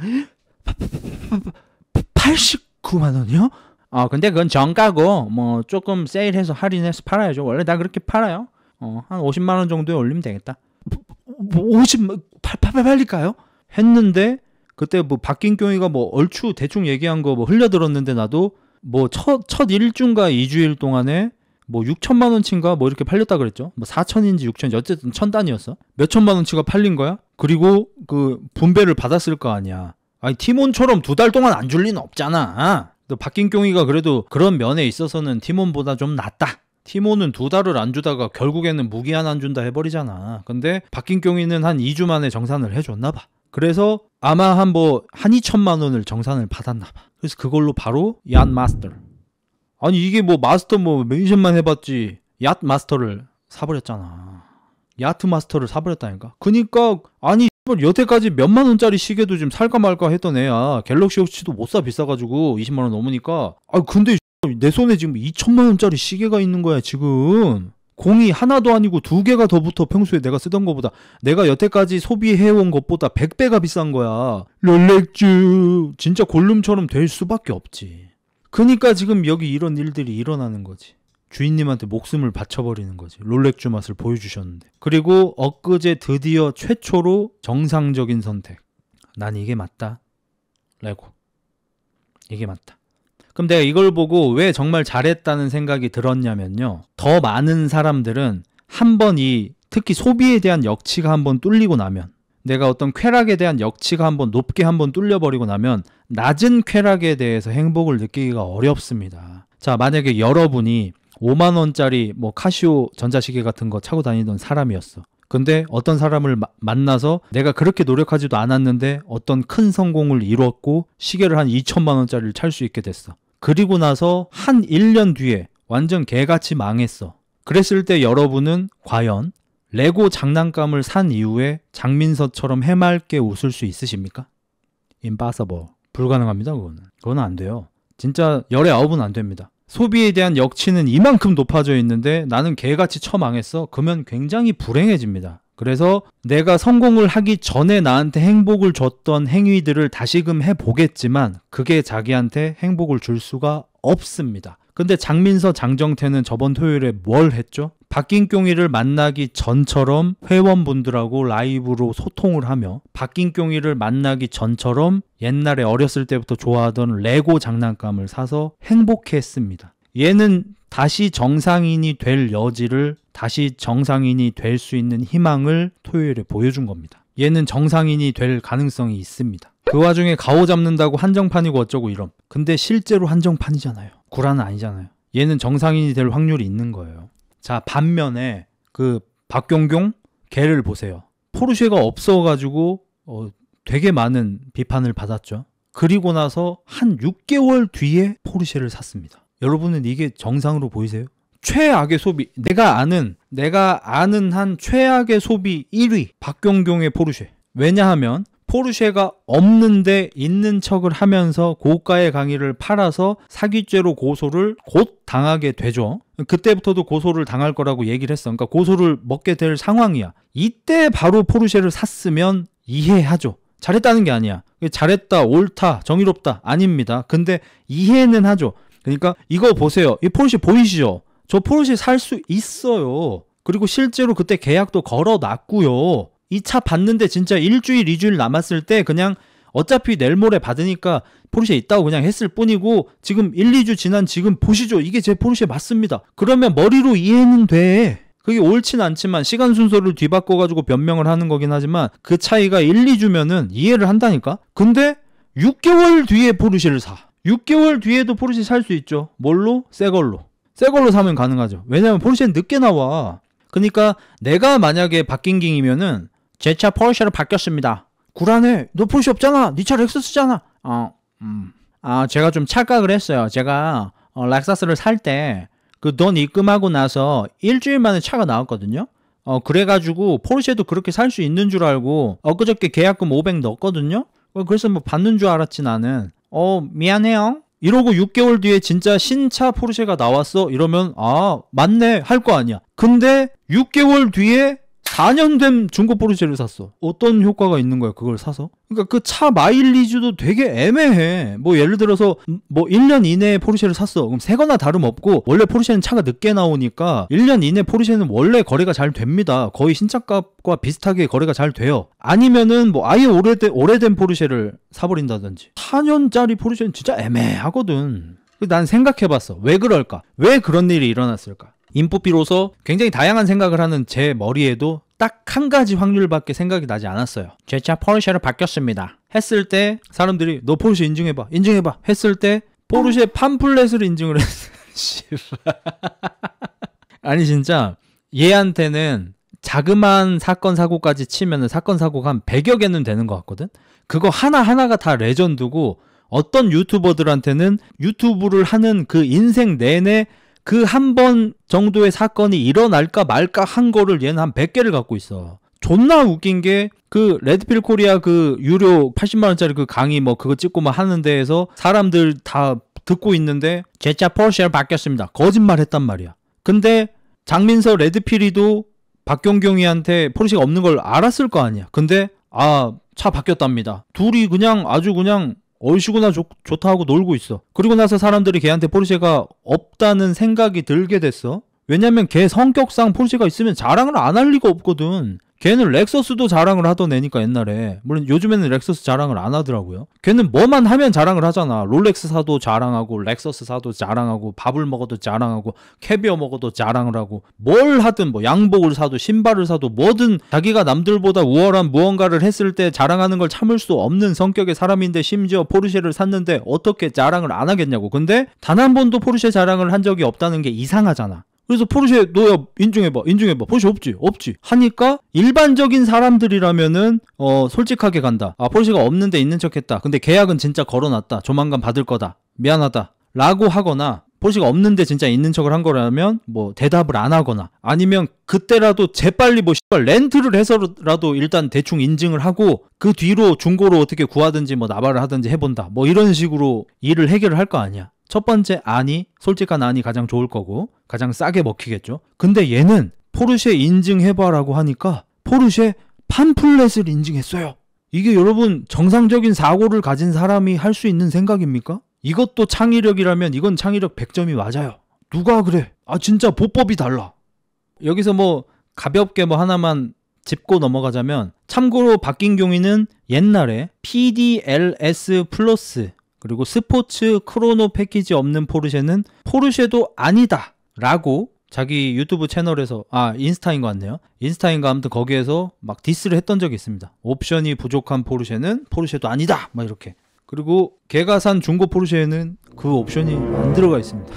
89만 원이요? 어, 근데 그건 정가고, 뭐, 조금 세일해서 할인해서 팔아야죠. 원래 나 그렇게 팔아요. 어, 한 50만원 정도에 올리면 되겠다. 50만, 팔, 팔, 팔릴까요? 했는데, 그때 뭐, 박긴경이가 뭐, 얼추 대충 얘기한 거 뭐, 흘려들었는데 나도, 뭐첫첫 일주인가이주일 동안에 뭐 6천만 원치인가 뭐 이렇게 팔렸다 그랬죠. 뭐 4천인지 6천인지 어쨌든 천단이었어몇 천만 원치가 팔린 거야. 그리고 그 분배를 받았을 거 아니야. 아니 팀원처럼두 달 동안 안 줄 리는 없잖아. 또 바뀐 경이가 그래도 그런 면에 있어서는 팀원보다좀 낫다. 티몬은 두 달을 안 주다가 결국에는 무기한 안 준다 해버리잖아. 근데 박긴경이는 한 2주 만에 정산을 해줬나 봐. 그래서 아마 한 뭐 한2천만 원을 정산을 받았나 봐. 그래서 그걸로 바로 얏 마스터. 아니 이게 뭐 마스터 뭐 멘션만 해봤지 얏 마스터를 사버렸잖아. 야트 마스터를 사버렸다니까. 그니까 아니 여태까지 몇만 원짜리 시계도 지금 살까 말까 했던 애야 갤럭시 워치도 못 사 비싸가지고 20만 원 넘으니까. 아 근데 내 손에 지금 2천만 원짜리 시계가 있는 거야 지금. 공이 하나도 아니고 두 개가 더 붙어 평소에 내가 쓰던 것보다 내가 여태까지 소비해온 것보다 100배가 비싼 거야. 롤렉주 진짜 골룸처럼 될 수밖에 없지. 그니까 지금 여기 이런 일들이 일어나는 거지. 주인님한테 목숨을 바쳐버리는 거지. 롤렉주 맛을 보여주셨는데. 그리고 엊그제 드디어 최초로 정상적인 선택. 난 이게 맞다. 라고. 이게 맞다. 그럼 내가 이걸 보고 왜 정말 잘했다는 생각이 들었냐면요. 더 많은 사람들은 한 번 이 특히 소비에 대한 역치가 한 번 뚫리고 나면 내가 어떤 쾌락에 대한 역치가 한번 높게 한번 뚫려버리고 나면 낮은 쾌락에 대해서 행복을 느끼기가 어렵습니다. 자, 만약에 여러분이 5만원짜리 뭐 카시오 전자시계 같은 거 차고 다니던 사람이었어. 근데 어떤 사람을 마, 만나서 내가 그렇게 노력하지도 않았는데 어떤 큰 성공을 이뤘고 시계를 한 2천만 원짜리를 찰 수 있게 됐어. 그리고 나서 한 1년 뒤에 완전 개같이 망했어. 그랬을 때 여러분은 과연 레고 장난감을 산 이후에 장민서처럼 해맑게 웃을 수 있으십니까? 임바서버 불가능합니다 그거는 그건 안 돼요 진짜 열의 아홉은 안 됩니다 소비에 대한 역치는 이만큼 높아져 있는데 나는 개같이 처망했어 그러면 굉장히 불행해집니다 그래서 내가 성공을 하기 전에 나한테 행복을 줬던 행위들을 다시금 해보겠지만 그게 자기한테 행복을 줄 수가 없습니다. 근데 장민서 장정태는 저번 토요일에 뭘 했죠? 박긴경이를 만나기 전처럼 회원분들하고 라이브로 소통을 하며 박긴경이를 만나기 전처럼 옛날에 어렸을 때부터 좋아하던 레고 장난감을 사서 행복했습니다 얘는 다시 정상인이 될 여지를 다시 정상인이 될 수 있는 희망을 토요일에 보여준 겁니다. 얘는 정상인이 될 가능성이 있습니다. 그 와중에 가오 잡는다고 한정판이고 어쩌고 이런 근데 실제로 한정판이잖아요. 구라는 아니잖아요. 얘는 정상인이 될 확률이 있는 거예요. 자, 반면에 그 박경경 개를 보세요. 포르쉐가 없어가지고 어, 되게 많은 비판을 받았죠. 그리고 나서 한 6개월 뒤에 포르쉐를 샀습니다. 여러분은 이게 정상으로 보이세요? 최악의 소비 내가 아는 내가 아는 한 최악의 소비 1위 박경경의 포르쉐 왜냐하면 포르쉐가 없는데 있는 척을 하면서 고가의 강의를 팔아서 사기죄로 고소를 곧 당하게 되죠. 그때부터도 고소를 당할 거라고 얘기를 했어. 그러니까 고소를 먹게 될 상황이야. 이때 바로 포르쉐를 샀으면 이해하죠. 잘했다는 게 아니야. 잘했다, 옳다, 정의롭다 아닙니다. 근데 이해는 하죠. 그러니까 이거 보세요. 이 포르쉐 보이시죠? 저 포르쉐 살 수 있어요. 그리고 실제로 그때 계약도 걸어 놨고요. 이 차 봤는데 진짜 일주일, 이주일 남았을 때 그냥 어차피 넬 모레 받으니까 포르쉐 있다고 그냥 했을 뿐이고 지금 1, 2주 지난 지금 보시죠. 이게 제 포르쉐 맞습니다. 그러면 머리로 이해는 돼. 그게 옳진 않지만 시간 순서를 뒤바꿔가지고 변명을 하는 거긴 하지만 그 차이가 1, 2주면은 이해를 한다니까? 근데 6개월 뒤에 포르쉐를 사. 6개월 뒤에도 포르쉐 살 수 있죠. 뭘로? 새 걸로. 새 걸로 사면 가능하죠. 왜냐면 하 포르쉐는 늦게 나와. 그러니까 내가 만약에 바뀐 깅이면은 제 차 포르쉐로 바뀌었습니다. 구란해. 너 포르쉐 없잖아. 네 차 렉서스잖아. 어, 음. 아, 제가 좀 착각을 했어요. 제가 어, 렉서스를 살 때 그 돈 입금하고 나서 일주일 만에 차가 나왔거든요. 어, 그래가지고 포르쉐도 그렇게 살 수 있는 줄 알고 엊그저께 계약금 500 넣었거든요. 어, 그래서 뭐 받는 줄 알았지 나는. 어, 미안해요. 이러고 6개월 뒤에 진짜 신차 포르쉐가 나왔어 이러면 아 맞네 할 거 아니야 근데 6개월 뒤에 4년 된 중고 포르쉐를 샀어. 어떤 효과가 있는 거야, 그걸 사서? 그러니까 그 차 마일리지도 되게 애매해. 뭐 예를 들어서 뭐 1년 이내에 포르쉐를 샀어. 그럼 새거나 다름없고 원래 포르쉐는 차가 늦게 나오니까 1년 이내 포르쉐는 원래 거래가 잘 됩니다. 거의 신차값과 비슷하게 거래가 잘 돼요. 아니면은 뭐 아예 오래된 오래된 포르쉐를 사버린다든지 4년짜리 포르쉐는 진짜 애매하거든. 난 생각해봤어. 왜 그럴까? 왜 그런 일이 일어났을까? 인프피로서 굉장히 다양한 생각을 하는 제 머리에도 딱 한 가지 확률밖에 생각이 나지 않았어요. 제 차 포르쉐로 바뀌었습니다. 했을 때 사람들이 너 포르쉐 인증해봐, 인증해봐 했을 때 포르쉐 팜플렛을 인증을 했어. 아니 진짜 얘한테는 자그마한 사건 사고까지 치면은 사건 사고가 한 100여 개는 되는 것 같거든? 그거 하나하나가 다 레전드고 어떤 유튜버들한테는 유튜브를 하는 그 인생 내내 그한번 정도의 사건이 일어날까 말까 한 거를 얘는 한 100개를 갖고 있어. 존나 웃긴 게 그 레드필 코리아 그 유료 80만 원짜리 그 강의 뭐 그거 찍고 막 하는 데에서 사람들 다 듣고 있는데 제 차 포르쉐를 바뀌었습니다. 거짓말 했단 말이야. 근데 장민서 레드필이도 박경경이한테 포르쉐가 없는 걸 알았을 거 아니야. 근데 아 차 바뀌었답니다. 둘이 그냥 아주 그냥 얼씨구나 좋, 좋다 하고 놀고 있어. 그리고 나서 사람들이 걔한테 포르쉐가 없다는 생각이 들게 됐어. 왜냐면 걔 성격상 포르쉐가 있으면 자랑을 안 할 리가 없거든. 걔는 렉서스도 자랑을 하던 애니까 옛날에 물론 요즘에는 렉서스 자랑을 안 하더라고요 걔는 뭐만 하면 자랑을 하잖아 롤렉스 사도 자랑하고 렉서스 사도 자랑하고 밥을 먹어도 자랑하고 캐비어 먹어도 자랑을 하고 뭘 하든 뭐 양복을 사도 신발을 사도 뭐든 자기가 남들보다 우월한 무언가를 했을 때 자랑하는 걸 참을 수 없는 성격의 사람인데 심지어 포르쉐를 샀는데 어떻게 자랑을 안 하겠냐고 근데 단 한 번도 포르쉐 자랑을 한 적이 없다는 게 이상하잖아 그래서 포르쉐 너야 인증해봐 인증해봐 포르쉐 없지 없지 하니까 일반적인 사람들이라면은 어 솔직하게 간다 아 포르쉐가 없는데 있는 척했다 근데 계약은 진짜 걸어놨다 조만간 받을 거다 미안하다 라고 하거나 포르쉐가 없는데 진짜 있는 척을 한 거라면 뭐 대답을 안 하거나 아니면 그때라도 재빨리 뭐 씨발 렌트를 해서라도 일단 대충 인증을 하고 그 뒤로 중고로 어떻게 구하든지 뭐 나발을 하든지 해본다 뭐 이런 식으로 일을 해결을 할 거 아니야 첫 번째 안이 솔직한 안이 가장 좋을 거고 가장 싸게 먹히겠죠. 근데 얘는 포르쉐 인증해봐라고 하니까 포르쉐 팜플렛을 인증했어요. 이게 여러분 정상적인 사고를 가진 사람이 할 수 있는 생각입니까? 이것도 창의력이라면 이건 창의력 100점이 맞아요. 누가 그래? 아 진짜 보법이 달라. 여기서 뭐 가볍게 뭐 하나만 짚고 넘어가자면 참고로 바뀐 경이는 옛날에 PDLS 플러스 그리고 스포츠 크로노 패키지 없는 포르쉐는 포르쉐도 아니다. 라고 자기 유튜브 채널에서 아 인스타인 것 같네요 인스타인가 아무튼 거기에서 막 디스를 했던 적이 있습니다 옵션이 부족한 포르쉐는 포르쉐도 아니다 막 이렇게 그리고 걔가 산 중고 포르쉐에는 그 옵션이 안 들어가 있습니다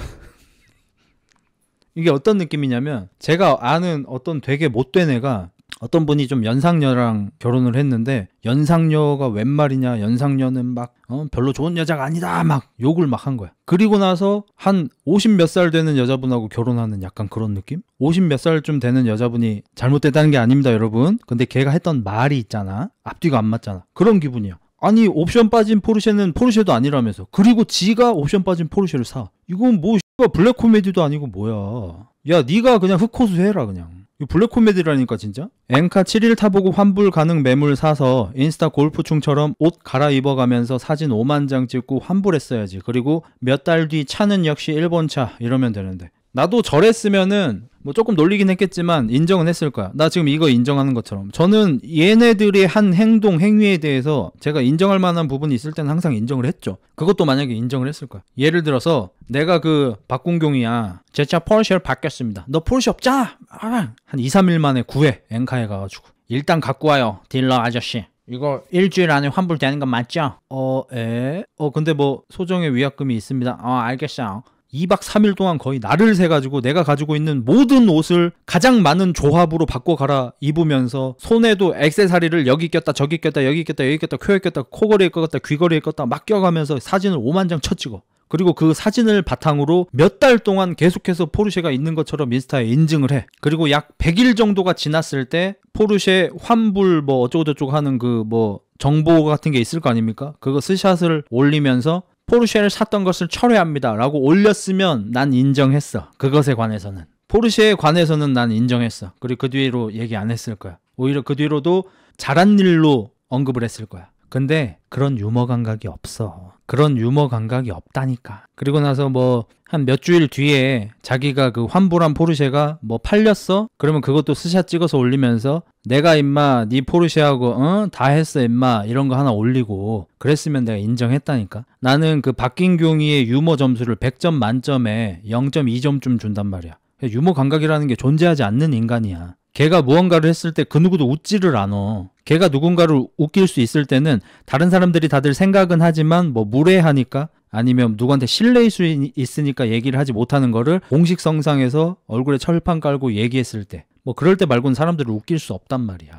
이게 어떤 느낌이냐면 제가 아는 어떤 되게 못된 애가 어떤 분이 좀 연상녀랑 결혼을 했는데 연상녀가 웬 말이냐 연상녀는 막 어, 별로 좋은 여자가 아니다 막 욕을 막 한 거야 그리고 나서 한 50몇 살 되는 여자분하고 결혼하는 약간 그런 느낌? 50몇 살쯤 되는 여자분이 잘못됐다는 게 아닙니다 여러분 근데 걔가 했던 말이 있잖아 앞뒤가 안 맞잖아 그런 기분이야 아니 옵션 빠진 포르쉐는 포르쉐도 아니라면서 그리고 지가 옵션 빠진 포르쉐를 사 이건 뭐 블랙 코미디도 아니고 뭐야 야 네가 그냥 흑호수 해라 그냥 블랙 코미디라니까 진짜? 엔카 7일 타보고 환불 가능 매물 사서 인스타 골프충처럼 옷 갈아입어가면서 사진 5만 장 찍고 환불했어야지. 그리고 몇 달 뒤 차는 역시 일본 차 이러면 되는데. 나도 저랬으면은 뭐 조금 놀리긴 했겠지만 인정은 했을 거야. 나 지금 이거 인정하는 것처럼. 저는 얘네들이한 행동, 행위에 대해서 제가 인정할 만한 부분이 있을 때는 항상 인정을 했죠. 그것도 만약에 인정을 했을 거야. 예를 들어서 내가 그 박공경이야. 제차 포르쉐를 바뀌었습니다. 너 포르쉐 없자! 아, 한 2, 3일 만에 구해. 엔카에 가가지고. 일단 갖고 와요. 딜러 아저씨. 이거 일주일 안에 환불되는 건 맞죠? 어, 에? 어, 근데 뭐 소정의 위약금이 있습니다. 어, 알겠어요. 2박 3일 동안 거의 나를 세가지고 내가 가지고 있는 모든 옷을 가장 많은 조합으로 바꿔 갈아 입으면서 손에도 액세서리를 여기 꼈다 저기 꼈다 여기 꼈다 여기 꼈다 코에 꼈다 코걸이에 꼈다 귀걸이에 꼈다 막 껴가면서 사진을 5만 장쳐 찍어 그리고 그 사진을 바탕으로 몇 달 동안 계속해서 포르쉐가 있는 것처럼 인스타에 인증을 해. 그리고 약 100일 정도가 지났을 때 포르쉐 환불 뭐 어쩌고저쩌고 하는 그 뭐 정보 같은 게 있을 거 아닙니까? 그거 스샷을 올리면서 포르쉐를 샀던 것을 철회합니다. 라고 올렸으면 난 인정했어. 그것에 관해서는. 포르쉐에 관해서는 난 인정했어. 그리고 그 뒤로 얘기 안 했을 거야. 오히려 그 뒤로도 잘한 일로 언급을 했을 거야. 근데 그런 유머 감각이 없어. 그런 유머 감각이 없다니까. 그리고 나서 뭐 한 몇 주일 뒤에 자기가 그 환불한 포르쉐가 뭐 팔렸어? 그러면 그것도 스샷 찍어서 올리면서 내가 임마 네 포르쉐하고 어? 다 했어 임마 이런 거 하나 올리고 그랬으면 내가 인정했다니까. 나는 그 바뀐 경위의 유머 점수를 100점 만점에 0.2점쯤 준단 말이야. 유머 감각이라는 게 존재하지 않는 인간이야. 걔가 무언가를 했을 때 그 누구도 웃지를 않어. 걔가 누군가를 웃길 수 있을 때는 다른 사람들이 다들 생각은 하지만 뭐 무례하니까 아니면 누구한테 신뢰일 수 있으니까 얘기를 하지 못하는 거를 공식성상에서 얼굴에 철판 깔고 얘기했을 때 뭐 그럴 때 말고는 사람들을 웃길 수 없단 말이야.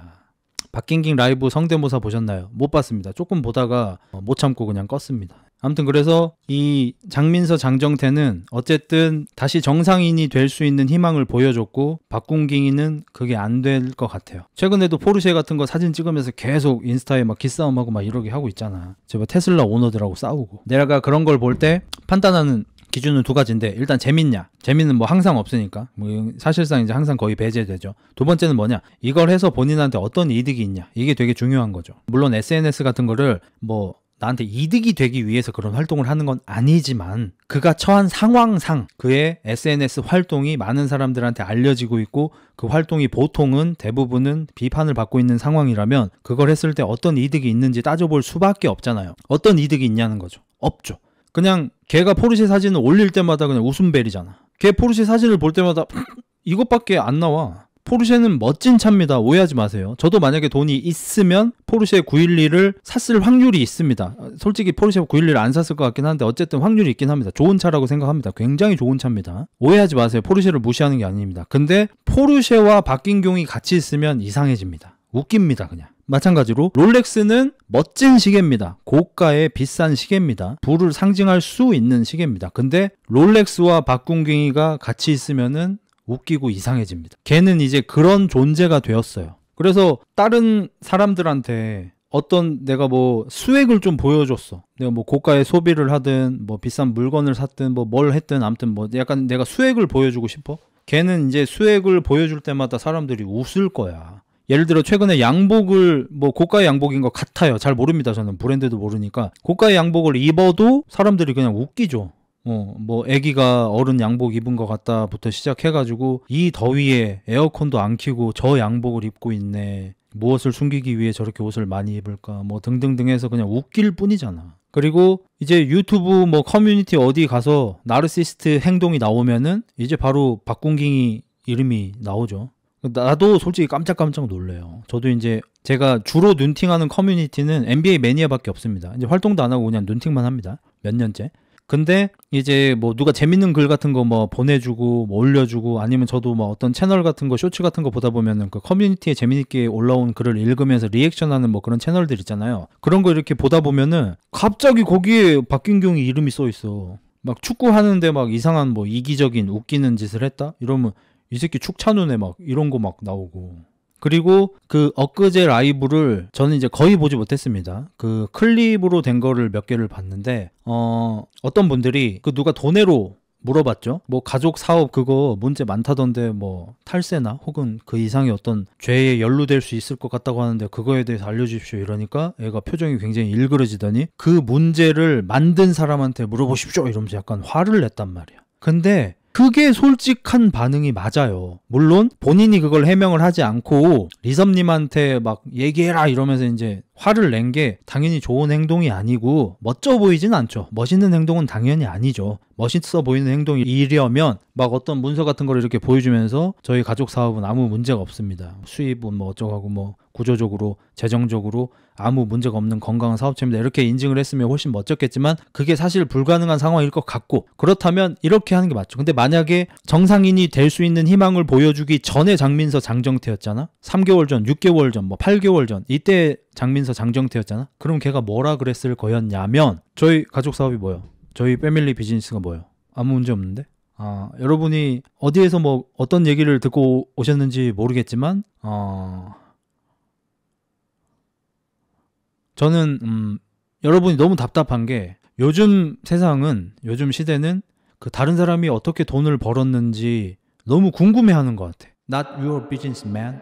박킹킹 라이브 성대모사 보셨나요? 못 봤습니다. 조금 보다가 어, 못 참고 그냥 껐습니다. 아무튼 그래서 이 장민서 장정태는 어쨌든 다시 정상인이 될 수 있는 희망을 보여줬고 박공깅이는 그게 안 될 것 같아요. 최근에도 포르쉐 같은 거 사진 찍으면서 계속 인스타에 막 기싸움하고 막 이러게 하고 있잖아. 제발 테슬라 오너들하고 싸우고. 내가 그런 걸 볼 때 판단하는 기준은 두 가지인데 일단 재밌냐 재미는 뭐 항상 없으니까 뭐 사실상 이제 항상 거의 배제되죠 두 번째는 뭐냐 이걸 해서 본인한테 어떤 이득이 있냐 이게 되게 중요한 거죠 물론 SNS 같은 거를 뭐 나한테 이득이 되기 위해서 그런 활동을 하는 건 아니지만 그가 처한 상황상 그의 SNS 활동이 많은 사람들한테 알려지고 있고 그 활동이 보통은 대부분은 비판을 받고 있는 상황이라면 그걸 했을 때 어떤 이득이 있는지 따져볼 수밖에 없잖아요. 어떤 이득이 있냐는 거죠. 없죠. 그냥 걔가 포르쉐 사진을 올릴 때마다 그냥 웃음벨이잖아. 걔 포르쉐 사진을 볼 때마다 이것밖에 안 나와. 포르쉐는 멋진 차입니다. 오해하지 마세요. 저도 만약에 돈이 있으면 포르쉐 911을 샀을 확률이 있습니다. 솔직히 포르쉐 911을 안 샀을 것 같긴 한데 어쨌든 확률이 있긴 합니다. 좋은 차라고 생각합니다. 굉장히 좋은 차입니다. 오해하지 마세요. 포르쉐를 무시하는 게 아닙니다. 근데 포르쉐와 박긴경이 같이 있으면 이상해집니다. 웃깁니다, 그냥. 마찬가지로 롤렉스는 멋진 시계입니다. 고가의 비싼 시계입니다. 부를 상징할 수 있는 시계입니다. 근데 롤렉스와 박궁갱이가 같이 있으면은 웃기고 이상해집니다. 걔는 이제 그런 존재가 되었어요. 그래서 다른 사람들한테 어떤 내가 뭐 수액을 좀 보여줬어. 내가 뭐 고가의 소비를 하든 뭐 비싼 물건을 샀든 뭐 뭘 했든 아무튼 뭐 약간 내가 수액을 보여주고 싶어. 걔는 이제 수액을 보여줄 때마다 사람들이 웃을 거야. 예를 들어 최근에 양복을 뭐 고가의 양복인 것 같아요. 잘 모릅니다. 저는 브랜드도 모르니까 고가의 양복을 입어도 사람들이 그냥 웃기죠. 어, 뭐 아기가 어른 양복 입은 것 같다부터 시작해가지고 이 더위에 에어컨도 안 키고 저 양복을 입고 있네. 무엇을 숨기기 위해 저렇게 옷을 많이 입을까 뭐 등등등 해서 그냥 웃길 뿐이잖아. 그리고 이제 유튜브 뭐 커뮤니티 어디 가서 나르시스트 행동이 나오면은 이제 바로 박궁깅이 이름이 나오죠. 나도 솔직히 깜짝깜짝 놀래요. 저도 이제 제가 주로 눈팅하는 커뮤니티는 NBA 매니아밖에 없습니다. 이제 활동도 안 하고 그냥 눈팅만 합니다. 몇 년째. 근데 이제 뭐 누가 재밌는 글 같은 거 뭐 보내주고 뭐 올려주고 아니면 저도 뭐 어떤 채널 같은 거 쇼츠 같은 거 보다 보면은 그 커뮤니티에 재미있게 올라온 글을 읽으면서 리액션하는 뭐 그런 채널들 있잖아요. 그런 거 이렇게 보다 보면은 갑자기 거기에 박균경이 이름이 써 있어. 막 축구하는데 막 이상한 뭐 이기적인 웃기는 짓을 했다 이러면 이 새끼 축차눈에 막 이런 거 막 나오고 그리고 그 엊그제 라이브를 저는 이제 거의 보지 못했습니다. 그 클립으로 된 거를 몇 개를 봤는데 어 어떤 분들이 그 누가 돈으로 물어봤죠. 뭐 가족 사업 그거 문제 많다던데 뭐 탈세나 혹은 그 이상의 어떤 죄에 연루될 수 있을 것 같다고 하는데 그거에 대해서 알려주십시오 이러니까 애가 표정이 굉장히 일그러지더니 그 문제를 만든 사람한테 물어보십시오 이러면서 약간 화를 냈단 말이야. 근데 그게 솔직한 반응이 맞아요. 물론 본인이 그걸 해명을 하지 않고 리섭님한테 막 얘기해라 이러면서 이제 화를 낸 게 당연히 좋은 행동이 아니고 멋져 보이진 않죠. 멋있는 행동은 당연히 아니죠. 멋있어 보이는 행동이려면 막 어떤 문서 같은 걸 이렇게 보여주면서 저희 가족 사업은 아무 문제가 없습니다. 수입은 뭐 어쩌고 하고 뭐 구조적으로 재정적으로 아무 문제가 없는 건강한 사업체입니다. 이렇게 인증을 했으면 훨씬 멋졌겠지만 그게 사실 불가능한 상황일 것 같고 그렇다면 이렇게 하는 게 맞죠. 근데 만약에 정상인이 될 수 있는 희망을 보여주기 전에 장민서 장정태였잖아. 3개월 전, 6개월 전, 뭐 8개월 전 이때 장민서 장정태였잖아. 그럼 걔가 뭐라 그랬을 거였냐면 저희 가족 사업이 뭐예요? 저희 패밀리 비즈니스가 뭐예요? 아무 문제 없는데? 아, 여러분이 어디에서 뭐 어떤 얘기를 듣고 오셨는지 모르겠지만 어, 저는 음, 여러분이 너무 답답한 게 요즘 세상은 요즘 시대는 그 다른 사람이 어떻게 돈을 벌었는지 너무 궁금해하는 것 같아. Not your business, man.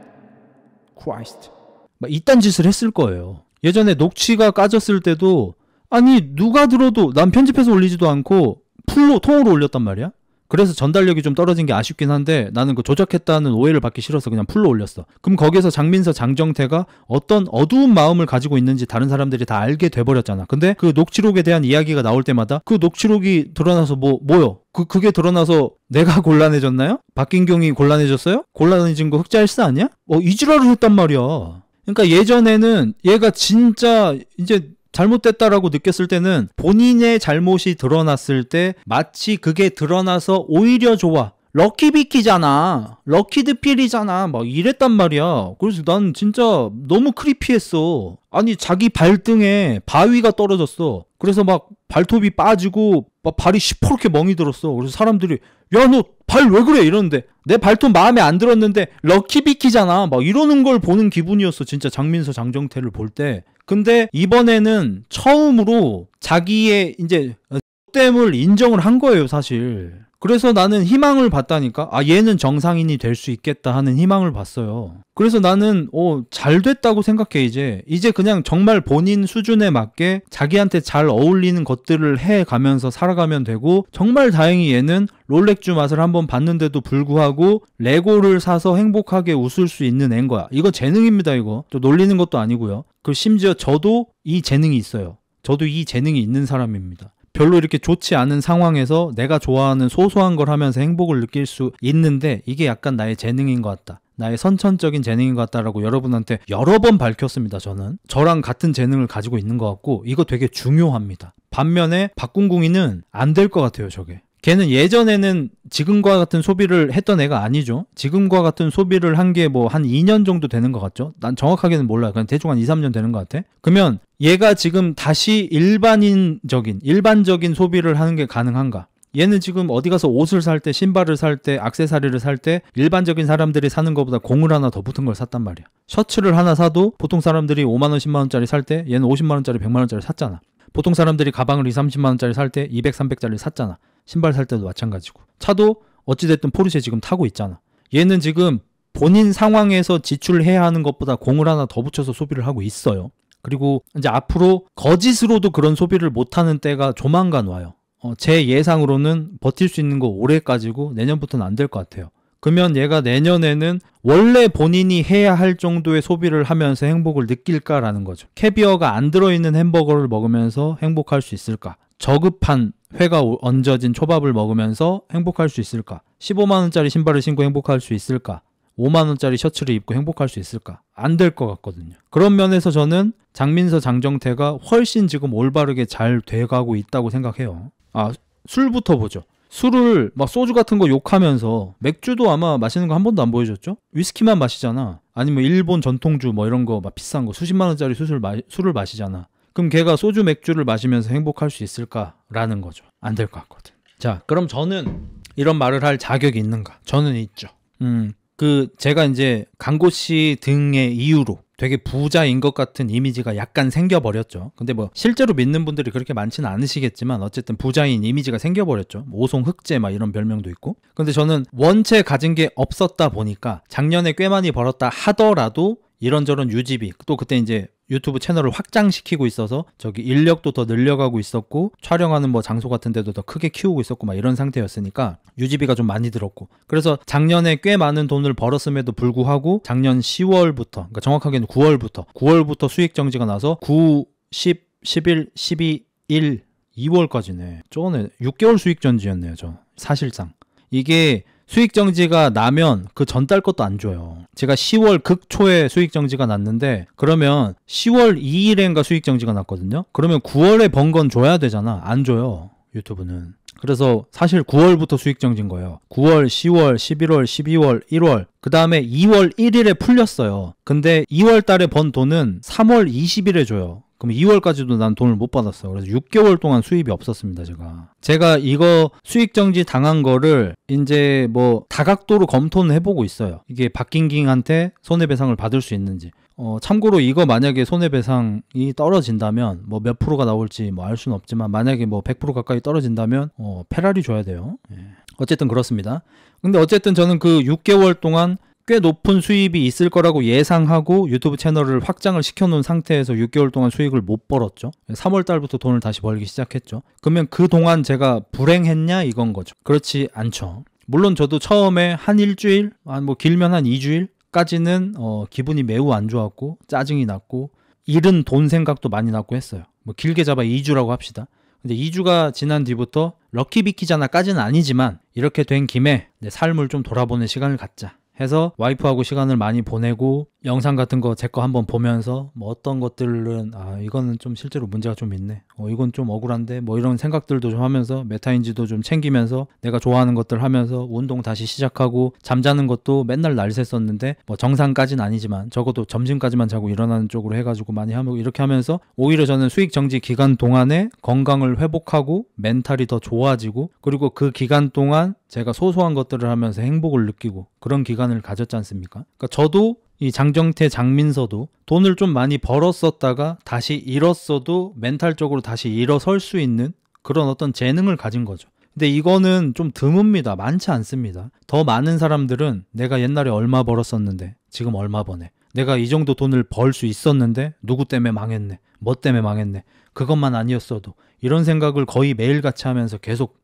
Christ. 막 이딴 짓을 했을 거예요. 예전에 녹취가 까졌을 때도 아니 누가 들어도 난 편집해서 올리지도 않고 풀로 통으로 올렸단 말이야. 그래서 전달력이 좀 떨어진 게 아쉽긴 한데 나는 그 조작했다는 오해를 받기 싫어서 그냥 풀로 올렸어. 그럼 거기에서 장민서, 장정태가 어떤 어두운 마음을 가지고 있는지 다른 사람들이 다 알게 돼버렸잖아. 근데 그 녹취록에 대한 이야기가 나올 때마다 그 녹취록이 드러나서 뭐 뭐요? 그 그게 드러나서 내가 곤란해졌나요? 박긴경이 곤란해졌어요? 곤란해진 거 흑자일사 아니야? 어 이지랄을 했단 말이야. 그러니까 예전에는 얘가 진짜 이제 잘못됐다라고 느꼈을 때는 본인의 잘못이 드러났을 때 마치 그게 드러나서 오히려 좋아. 럭키비키잖아. 럭키드필이잖아. 막 이랬단 말이야. 그래서 난 진짜 너무 크리피했어. 아니, 자기 발등에 바위가 떨어졌어. 그래서 막 발톱이 빠지고 막 발이 시퍼렇게 멍이 들었어. 그래서 사람들이 야, 너 발 왜 그래? 이러는데 내 발톱 마음에 안 들었는데 럭키비키잖아. 막 이러는 걸 보는 기분이었어. 진짜 장민서 장정태를 볼 때. 근데 이번에는 처음으로 자기의 이제 어, 땜을 인정을 한 거예요, 사실. 그래서 나는 희망을 봤다니까? 아, 얘는 정상인이 될 수 있겠다 하는 희망을 봤어요. 그래서 나는, 어, 잘 됐다고 생각해, 이제. 이제 그냥 정말 본인 수준에 맞게 자기한테 잘 어울리는 것들을 해 가면서 살아가면 되고, 정말 다행히 얘는 롤렉주 맛을 한번 봤는데도 불구하고, 레고를 사서 행복하게 웃을 수 있는 앤 거야. 이거 재능입니다, 이거. 또 놀리는 것도 아니고요. 그 심지어 저도 이 재능이 있어요. 저도 이 재능이 있는 사람입니다. 별로 이렇게 좋지 않은 상황에서 내가 좋아하는 소소한 걸 하면서 행복을 느낄 수 있는데 이게 약간 나의 재능인 것 같다. 나의 선천적인 재능인 것 같다라고 여러분한테 여러 번 밝혔습니다, 저는. 저랑 같은 재능을 가지고 있는 것 같고, 이거 되게 중요합니다. 반면에 박궁궁이는 안 될 것 같아요, 저게. 걔는 예전에는 지금과 같은 소비를 했던 애가 아니죠. 지금과 같은 소비를 한 게 뭐 한 2년 뭐 정도 되는 것 같죠. 난 정확하게는 몰라. 그냥 대충 한 2, 3년 되는 것 같아. 그러면 얘가 지금 다시 일반인적인 일반적인 소비를 하는 게 가능한가? 얘는 지금 어디 가서 옷을 살 때, 신발을 살 때, 악세사리를 살 때 일반적인 사람들이 사는 것보다 공을 하나 더 붙은 걸 샀단 말이야. 셔츠를 하나 사도 보통 사람들이 5만 원, 10만 원짜리 살 때 얘는 50만 원짜리, 100만 원짜리 샀잖아. 보통 사람들이 가방을 2, 30만 원짜리 살 때 200, 300짜리 샀잖아. 신발 살 때도 마찬가지고. 차도 어찌됐든 포르쉐 지금 타고 있잖아. 얘는 지금 본인 상황에서 지출해야 하는 것보다 공을 하나 더 붙여서 소비를 하고 있어요. 그리고 이제 앞으로 거짓으로도 그런 소비를 못하는 때가 조만간 와요. 어, 제 예상으로는 버틸 수 있는 거 올해까지고 내년부터는 안 될 것 같아요. 그러면 얘가 내년에는 원래 본인이 해야 할 정도의 소비를 하면서 행복을 느낄까라는 거죠. 캐비어가 안 들어있는 햄버거를 먹으면서 행복할 수 있을까? 저급한 회가 얹어진 초밥을 먹으면서 행복할 수 있을까? 15만원짜리 신발을 신고 행복할 수 있을까? 5만원짜리 셔츠를 입고 행복할 수 있을까? 안 될 것 같거든요. 그런 면에서 저는 장민서, 장정태가 훨씬 지금 올바르게 잘 돼가고 있다고 생각해요. 아, 술부터 보죠. 술을 막 소주 같은 거 욕하면서 맥주도 아마 마시는 거 한 번도 안 보여줬죠? 위스키만 마시잖아. 아니면 일본 전통주 뭐 이런 거 막 비싼 거 수십만 원짜리 술을 마시잖아. 그럼 걔가 소주 맥주를 마시면서 행복할 수 있을까라는 거죠. 안 될 것 같거든. 자, 그럼 저는 이런 말을 할 자격이 있는가? 저는 있죠. 음, 그 제가 이제 강고 씨 등의 이유로 되게 부자인 것 같은 이미지가 약간 생겨버렸죠. 근데 뭐 실제로 믿는 분들이 그렇게 많지는 않으시겠지만 어쨌든 부자인 이미지가 생겨버렸죠. 뭐 오송 흑재 막 이런 별명도 있고. 근데 저는 원체 가진 게 없었다 보니까 작년에 꽤 많이 벌었다 하더라도 이런저런 유지비 또 그때 이제 유튜브 채널을 확장시키고 있어서 저기 인력도 더 늘려가고 있었고 촬영하는 뭐 장소 같은 데도 더 크게 키우고 있었고 막 이런 상태였으니까 유지비가 좀 많이 들었고 그래서 작년에 꽤 많은 돈을 벌었음에도 불구하고 작년 10월부터 그러니까 정확하게는 9월부터 9월부터 수익 정지가 나서 9, 10, 11, 12, 1 2월까지네. 저번에 6개월 수익 정지였네요 저. 사실상. 이게 수익 정지가 나면 그 전달 것도 안 줘요. 제가 10월 극초에 수익 정지가 났는데 그러면 10월 2일엔가 수익 정지가 났거든요. 그러면 9월에 번 건 줘야 되잖아. 안 줘요. 유튜브는. 그래서 사실 9월부터 수익 정지인 거예요. 9월, 10월, 11월, 12월, 1월 그 다음에 2월 1일에 풀렸어요. 근데 2월 달에 번 돈은 3월 20일에 줘요. 그럼 2월까지도 난 돈을 못받았어 그래서 6개월 동안 수입이 없었습니다, 제가. 제가 이거 수익 정지 당한 거를 이제 뭐 다각도로 검토는 해보고 있어요. 이게 박킹킹한테 손해배상을 받을 수 있는지. 어, 참고로 이거 만약에 손해배상이 떨어진다면 뭐 몇 프로가 나올지 뭐 알 수는 없지만 만약에 뭐 100% 가까이 떨어진다면 어, 페라리 줘야 돼요. 예. 어쨌든 그렇습니다. 근데 어쨌든 저는 그 6개월 동안 꽤 높은 수입이 있을 거라고 예상하고 유튜브 채널을 확장을 시켜놓은 상태에서 6개월 동안 수익을 못 벌었죠. 3월 달부터 돈을 다시 벌기 시작했죠. 그러면 그동안 제가 불행했냐 이건 거죠. 그렇지 않죠. 물론 저도 처음에 한 일주일, 뭐 길면 한 2주일 까지는 어, 기분이 매우 안 좋았고 짜증이 났고 잃은 돈 생각도 많이 났고 했어요. 뭐 길게 잡아 2주라고 합시다. 근데 2주가 지난 뒤부터 럭키비키잖아까지는 아니지만 이렇게 된 김에 내 삶을 좀 돌아보는 시간을 갖자. 해서 와이프하고 시간을 많이 보내고 영상 같은 거 제 거 한번 보면서 뭐 어떤 것들은 아 이거는 좀 실제로 문제가 좀 있네 어 이건 좀 억울한데 뭐 이런 생각들도 좀 하면서 메타인지도 좀 챙기면서 내가 좋아하는 것들 하면서 운동 다시 시작하고 잠자는 것도 맨날 날 샜었는데 뭐 정상까지는 아니지만 적어도 점심까지만 자고 일어나는 쪽으로 해가지고 많이 하고 이렇게 하면서 오히려 저는 수익 정지 기간 동안에 건강을 회복하고 멘탈이 더 좋아지고 그리고 그 기간 동안 제가 소소한 것들을 하면서 행복을 느끼고 그런 기간을 가졌지 않습니까? 그러니까 저도 이 장정태, 장민서도 돈을 좀 많이 벌었었다가 다시 잃었어도 멘탈적으로 다시 일어설 수 있는 그런 어떤 재능을 가진 거죠. 근데 이거는 좀 드뭅니다. 많지 않습니다. 더 많은 사람들은 내가 옛날에 얼마 벌었었는데 지금 얼마 버네. 내가 이 정도 돈을 벌 수 있었는데 누구 때문에 망했네. 뭐 때문에 망했네. 그것만 아니었어도 이런 생각을 거의 매일같이 하면서 계속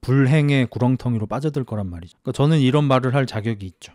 불행의 구렁텅이로 빠져들 거란 말이죠. 그러니까 저는 이런 말을 할 자격이 있죠.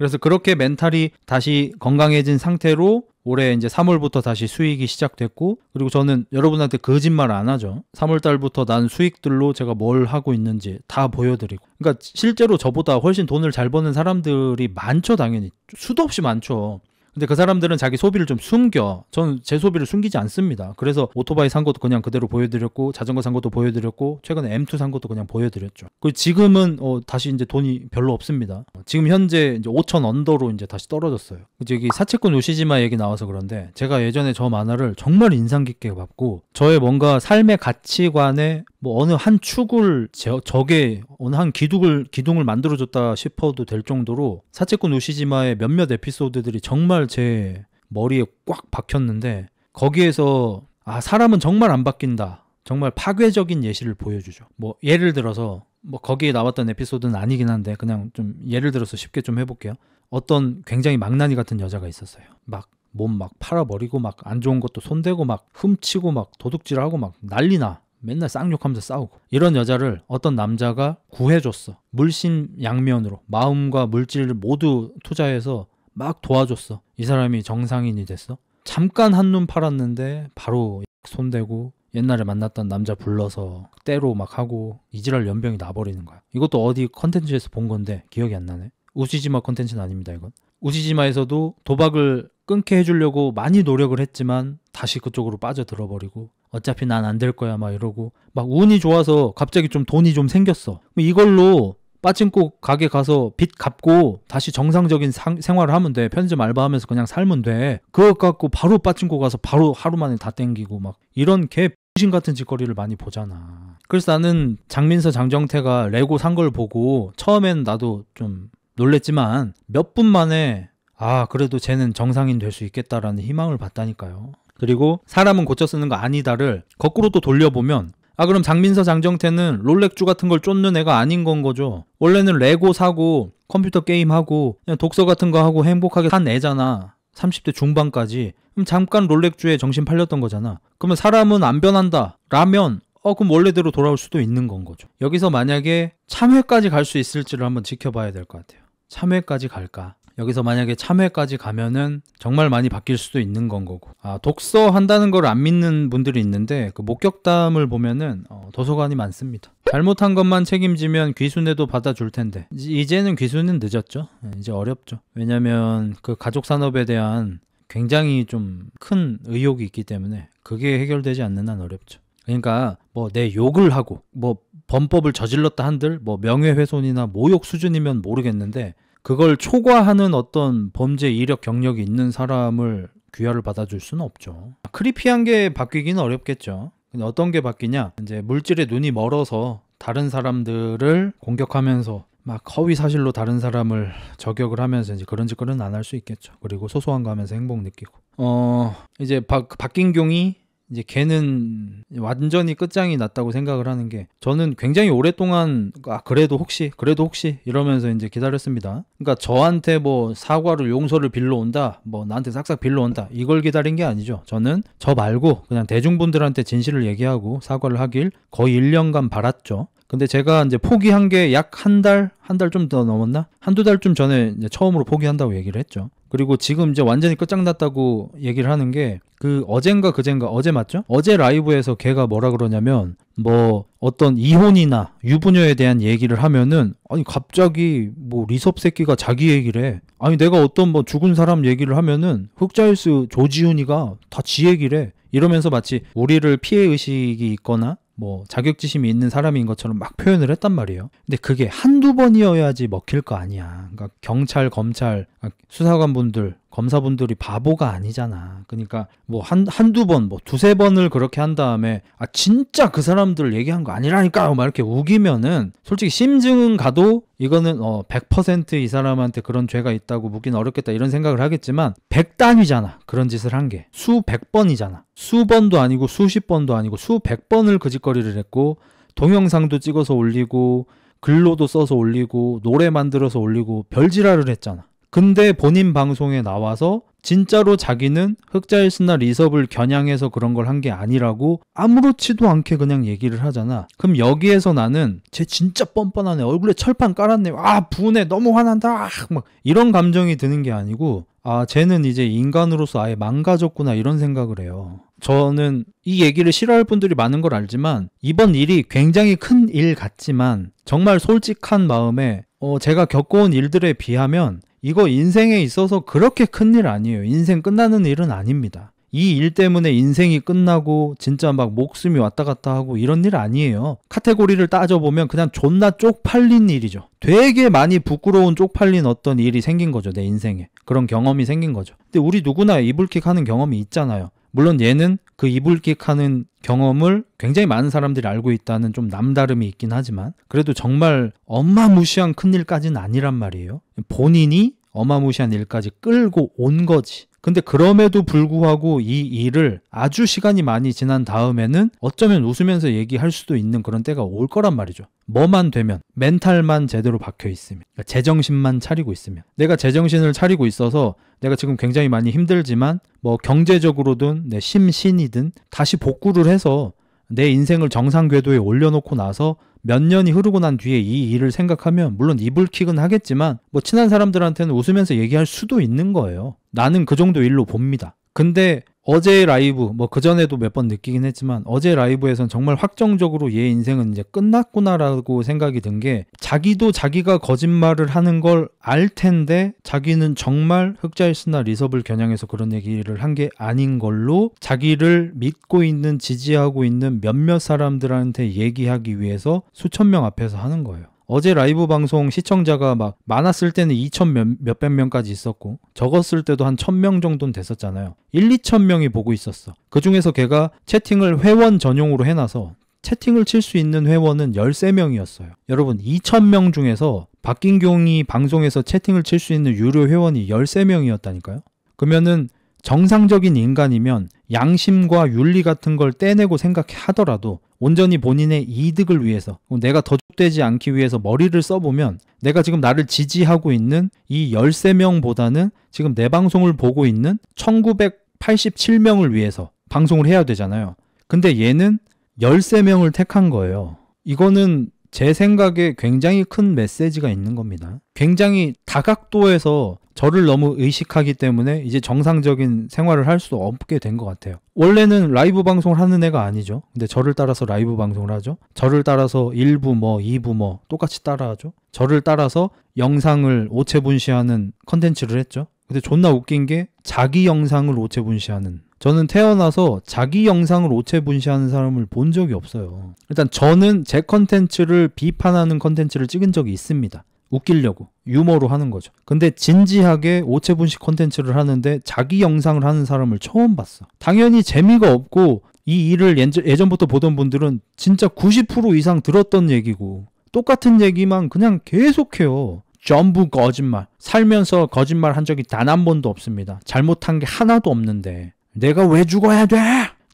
그래서 그렇게 멘탈이 다시 건강해진 상태로 올해 이제 3월부터 다시 수익이 시작됐고 그리고 저는 여러분한테 거짓말 안 하죠. 3월 달부터 난 수익들로 제가 뭘 하고 있는지 다 보여드리고 그러니까 실제로 저보다 훨씬 돈을 잘 버는 사람들이 많죠 당연히 수도 없이 많죠. 근데 그 사람들은 자기 소비를 좀 숨겨. 저는 제 소비를 숨기지 않습니다. 그래서 오토바이 산 것도 그냥 그대로 보여드렸고 자전거 산 것도 보여드렸고 최근에 M2 산 것도 그냥 보여드렸죠. 그리고 지금은 어, 다시 이제 돈이 별로 없습니다. 지금 현재 이제 5천 언더로 이제 다시 떨어졌어요. 이제 여기 사채꾼 요시지마 얘기 나와서 그런데 제가 예전에 저 만화를 정말 인상 깊게 봤고 저의 뭔가 삶의 가치관에 뭐 어느 한 축을 저, 적의 어느 한 기둥을 기둥을 만들어줬다 싶어도 될 정도로 사채꾼 우시지마의 몇몇 에피소드들이 정말 정말 제 머리에 꽉 박혔는데 거기에서 아 사람은 정말 안 바뀐다. 정말 파괴적인 예시를 보여주죠. 뭐 예를 들어서 뭐 거기에 나왔던 에피소드는 아니긴 한데 그냥 좀 예를 들어서 쉽게 좀 해볼게요. 어떤 굉장히 망나니 같은 여자가 있었어요. 막 몸 막 팔아버리고 막 안 좋은 것도 손대고 막 훔치고 막 도둑질하고 막 난리나. 맨날 쌍욕하면서 싸우고 이런 여자를 어떤 남자가 구해줬어 물심양면으로 마음과 물질을 모두 투자해서 막 도와줬어. 이 사람이 정상인이 됐어. 잠깐 한눈 팔았는데 바로 손대고 옛날에 만났던 남자 불러서 때로 막 하고 이지랄 연병이 나버리는 거야. 이것도 어디 컨텐츠에서 본 건데 기억이 안 나네. 우시지마 컨텐츠는 아닙니다 이건. 우시지마에서도 도박을 끊게 해주려고 많이 노력을 했지만 다시 그쪽으로 빠져들어 버리고 어차피 난 안 될 거야 막 이러고 막 운이 좋아서 갑자기 좀 돈이 좀 생겼어. 뭐 이걸로 빠친코 가게 가서 빚 갚고 다시 정상적인 상, 생활을 하면 돼. 편의점 알바하면서 그냥 살면 돼. 그것 갖고 바로 빠친코 가서 바로 하루 만에 다 땡기고 막 이런 개신 같은 짓거리를 많이 보잖아. 그래서 나는 장민서 장정태가 레고 산 걸 보고 처음엔 나도 좀 놀랬지만 몇 분 만에 아 그래도 쟤는 정상인 될 수 있겠다라는 희망을 봤다니까요. 그리고 사람은 고쳐 쓰는 거 아니다를 거꾸로 또 돌려보면 아 그럼 장민서 장정태는 롤렉주 같은 걸 쫓는 애가 아닌 건 거죠. 원래는 레고 사고 컴퓨터 게임하고 그냥 독서 같은 거 하고 행복하게 산 애잖아. 30대 중반까지. 그럼 잠깐 롤렉주에 정신 팔렸던 거잖아. 그러면 사람은 안 변한다. 라면 어 그럼 원래대로 돌아올 수도 있는 건 거죠. 여기서 만약에 참회까지 갈 수 있을지를 한번 지켜봐야 될 것 같아요. 참회까지 갈까? 여기서 만약에 참회까지 가면은 정말 많이 바뀔 수도 있는 건 거고 아 독서 한다는 걸 안 믿는 분들이 있는데 그 목격담을 보면은 어, 도서관이 많습니다 잘못한 것만 책임지면 귀순해도 받아줄 텐데 이제는 귀순은 늦었죠 예, 이제 어렵죠 왜냐면 그 가족 산업에 대한 굉장히 좀 큰 의혹이 있기 때문에 그게 해결되지 않는 한 어렵죠 그러니까 뭐 내 욕을 하고 뭐 범법을 저질렀다 한들 뭐 명예훼손이나 모욕 수준이면 모르겠는데 그걸 초과하는 어떤 범죄 이력 경력이 있는 사람을 귀화를 받아줄 수는 없죠. 크리피한 게 바뀌기는 어렵겠죠. 근데 어떤 게 바뀌냐? 이제 물질의 눈이 멀어서 다른 사람들을 공격하면서 막 허위 사실로 다른 사람을 저격을 하면서 이제 그런 짓거리는 안 할 수 있겠죠. 그리고 소소한 거 하면서 행복 느끼고. 어, 이제 바, 박긴경이 이제 걔는 완전히 끝장이 났다고 생각을 하는 게 저는 굉장히 오랫동안 아 그래도 혹시 그래도 혹시 이러면서 이제 기다렸습니다. 그러니까 저한테 뭐 사과를 용서를 빌러 온다 뭐 나한테 싹싹 빌러 온다 이걸 기다린 게 아니죠. 저는 저 말고 그냥 대중분들한테 진실을 얘기하고 사과를 하길 거의 1년간 바랐죠. 근데 제가 이제 포기한 게 약 한 달, 한 달 좀 더 넘었나? 한두 달쯤 전에 이제 처음으로 포기한다고 얘기를 했죠. 그리고 지금 이제 완전히 끝장났다고 얘기를 하는 게 그 어젠가 그젠가 어제 맞죠? 어제 라이브에서 걔가 뭐라 그러냐면 뭐 어떤 이혼이나 유부녀에 대한 얘기를 하면은 아니 갑자기 뭐 리섭 새끼가 자기 얘기를 해. 아니 내가 어떤 뭐 죽은 사람 얘기를 하면은 흑자일수 조지훈이가 다 지 얘기를 해. 이러면서 마치 우리를 피해 의식이 있거나 뭐 자격지심이 있는 사람인 것처럼 막 표현을 했단 말이에요. 근데 그게 한두 번이어야지 먹힐 거 아니야. 그러니까 경찰, 검찰, 수사관 분들 검사분들이 바보가 아니잖아. 그러니까 뭐 한 한두 번, 뭐 두세 번을 그렇게 한 다음에 아 진짜 그 사람들 얘기한 거 아니라니까 막 이렇게 우기면은 솔직히 심증은 가도 이거는 어 100%이 사람한테 그런 죄가 있다고 묻긴 어렵겠다 이런 생각을 하겠지만 100단위잖아. 그런 짓을 한 게. 수백 번이잖아. 수번도 아니고 수십 번도 아니고 수백 번을 그 짓거리를 했고 동영상도 찍어서 올리고 글로도 써서 올리고 노래 만들어서 올리고 별지랄을 했잖아. 근데 본인 방송에 나와서 진짜로 자기는 흑자일스나 리섭을 겨냥해서 그런 걸 한 게 아니라고 아무렇지도 않게 그냥 얘기를 하잖아. 그럼 여기에서 나는 쟤 진짜 뻔뻔하네. 얼굴에 철판 깔았네. 아, 분해. 너무 화난다. 아, 막 이런 감정이 드는 게 아니고 아, 쟤는 이제 인간으로서 아예 망가졌구나 이런 생각을 해요. 저는 이 얘기를 싫어할 분들이 많은 걸 알지만 이번 일이 굉장히 큰 일 같지만 정말 솔직한 마음에 어, 제가 겪어온 일들에 비하면 이거 인생에 있어서 그렇게 큰일 아니에요. 인생 끝나는 일은 아닙니다. 이 일 때문에 인생이 끝나고 진짜 막 목숨이 왔다 갔다 하고 이런 일 아니에요. 카테고리를 따져보면 그냥 존나 쪽팔린 일이죠. 되게 많이 부끄러운 쪽팔린 어떤 일이 생긴 거죠. 내 인생에. 그런 경험이 생긴 거죠. 근데 우리 누구나 이불킥 하는 경험이 있잖아요. 물론 얘는 그 이불킥하는 경험을 굉장히 많은 사람들이 알고 있다는 좀 남다름이 있긴 하지만 그래도 정말 엄마무시한 큰일까지는 아니란 말이에요. 본인이 어마무시한 일까지 끌고 온 거지. 근데 그럼에도 불구하고 이 일을 아주 시간이 많이 지난 다음에는 어쩌면 웃으면서 얘기할 수도 있는 그런 때가 올 거란 말이죠. 뭐만 되면 멘탈만 제대로 박혀 있으면 그러니까 제정신만 차리고 있으면 내가 제정신을 차리고 있어서 내가 지금 굉장히 많이 힘들지만 뭐 경제적으로든 내 심신이든 다시 복구를 해서 내 인생을 정상 궤도에 올려놓고 나서 몇 년이 흐르고 난 뒤에 이 일을 생각하면 물론 이불킥은 하겠지만 뭐 친한 사람들한테는 웃으면서 얘기할 수도 있는 거예요. 나는 그 정도 일로 봅니다. 근데 어제 라이브 뭐 그전에도 몇 번 느끼긴 했지만 어제 라이브에선 정말 확정적으로 얘 인생은 이제 끝났구나라고 생각이 든 게 자기도 자기가 거짓말을 하는 걸 알 텐데 자기는 정말 흑자일스나 리섭을 겨냥해서 그런 얘기를 한 게 아닌 걸로 자기를 믿고 있는 지지하고 있는 몇몇 사람들한테 얘기하기 위해서 수천 명 앞에서 하는 거예요. 어제 라이브 방송 시청자가 막 많았을 때는 2천 몇, 백 명까지 있었고 적었을 때도 한 1000명 정도는 됐었잖아요. 1, 2천 명이 보고 있었어. 그 중에서 걔가 채팅을 회원 전용으로 해놔서 채팅을 칠 수 있는 회원은 13명이었어요. 여러분 2천명 중에서 박긴경이 방송에서 채팅을 칠 수 있는 유료 회원이 13명이었다니까요. 그러면은 정상적인 인간이면 양심과 윤리 같은 걸 떼내고 생각하더라도 온전히 본인의 이득을 위해서 내가 더죽되지 않기 위해서 머리를 써보면 내가 지금 나를 지지하고 있는 이 13명보다는 지금 내 방송을 보고 있는 1987명을 위해서 방송을 해야 되잖아요. 근데 얘는 13명을 택한 거예요. 이거는 제 생각에 굉장히 큰 메시지가 있는 겁니다. 굉장히 다각도에서 저를 너무 의식하기 때문에 이제 정상적인 생활을 할 수 없게 된 것 같아요. 원래는 라이브 방송을 하는 애가 아니죠. 근데 저를 따라서 라이브 방송을 하죠. 저를 따라서 1부 뭐 2부 뭐 똑같이 따라하죠. 저를 따라서 영상을 오체분시하는 컨텐츠를 했죠. 근데 존나 웃긴 게 자기 영상을 오체분시하는 저는 태어나서 자기 영상을 오체 분시하는 사람을 본 적이 없어요. 일단 저는 제 컨텐츠를 비판하는 컨텐츠를 찍은 적이 있습니다. 웃기려고 유머로 하는 거죠. 근데 진지하게 오체 분식 컨텐츠를 하는데 자기 영상을 하는 사람을 처음 봤어. 당연히 재미가 없고 이 일을 예전부터 보던 분들은 진짜 90% 이상 들었던 얘기고 똑같은 얘기만 그냥 계속해요. 전부 거짓말. 살면서 거짓말 한 적이 단 한 번도 없습니다. 잘못한 게 하나도 없는데. 내가 왜 죽어야 돼?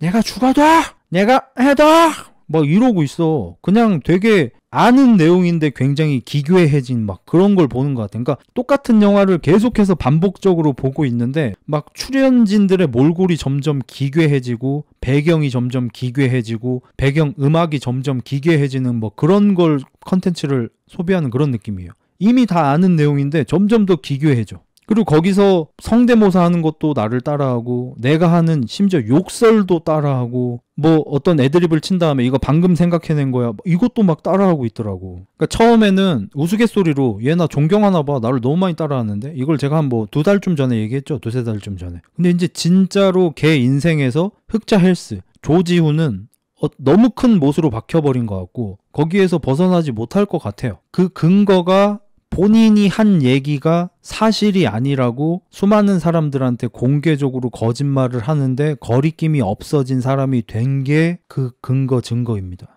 내가 죽어도 내가 해도 막 이러고 있어. 그냥 되게 아는 내용인데 굉장히 기괴해진 막 그런 걸 보는 것 같아. 그러니까 똑같은 영화를 계속해서 반복적으로 보고 있는데 막 출연진들의 몰골이 점점 기괴해지고 배경이 점점 기괴해지고 배경 음악이 점점 기괴해지는 뭐 그런 걸 컨텐츠를 소비하는 그런 느낌이에요. 이미 다 아는 내용인데 점점 더 기괴해져. 그리고 거기서 성대모사 하는 것도 나를 따라하고 내가 하는 심지어 욕설도 따라하고 뭐 어떤 애드립을 친 다음에 이거 방금 생각해낸 거야 뭐 이것도 막 따라하고 있더라고 그러니까 처음에는 우스갯소리로 얘나 존경하나 봐 나를 너무 많이 따라하는데 이걸 제가 한 뭐 두 달쯤 전에 얘기했죠 두세 달쯤 전에 근데 이제 진짜로 걔 인생에서 흑자 헬스 조지훈은 어, 너무 큰 못으로 박혀버린 것 같고 거기에서 벗어나지 못할 것 같아요 그 근거가 본인이 한 얘기가 사실이 아니라고 수많은 사람들한테 공개적으로 거짓말을 하는데 거리낌이 없어진 사람이 된 게 그 근거 증거입니다.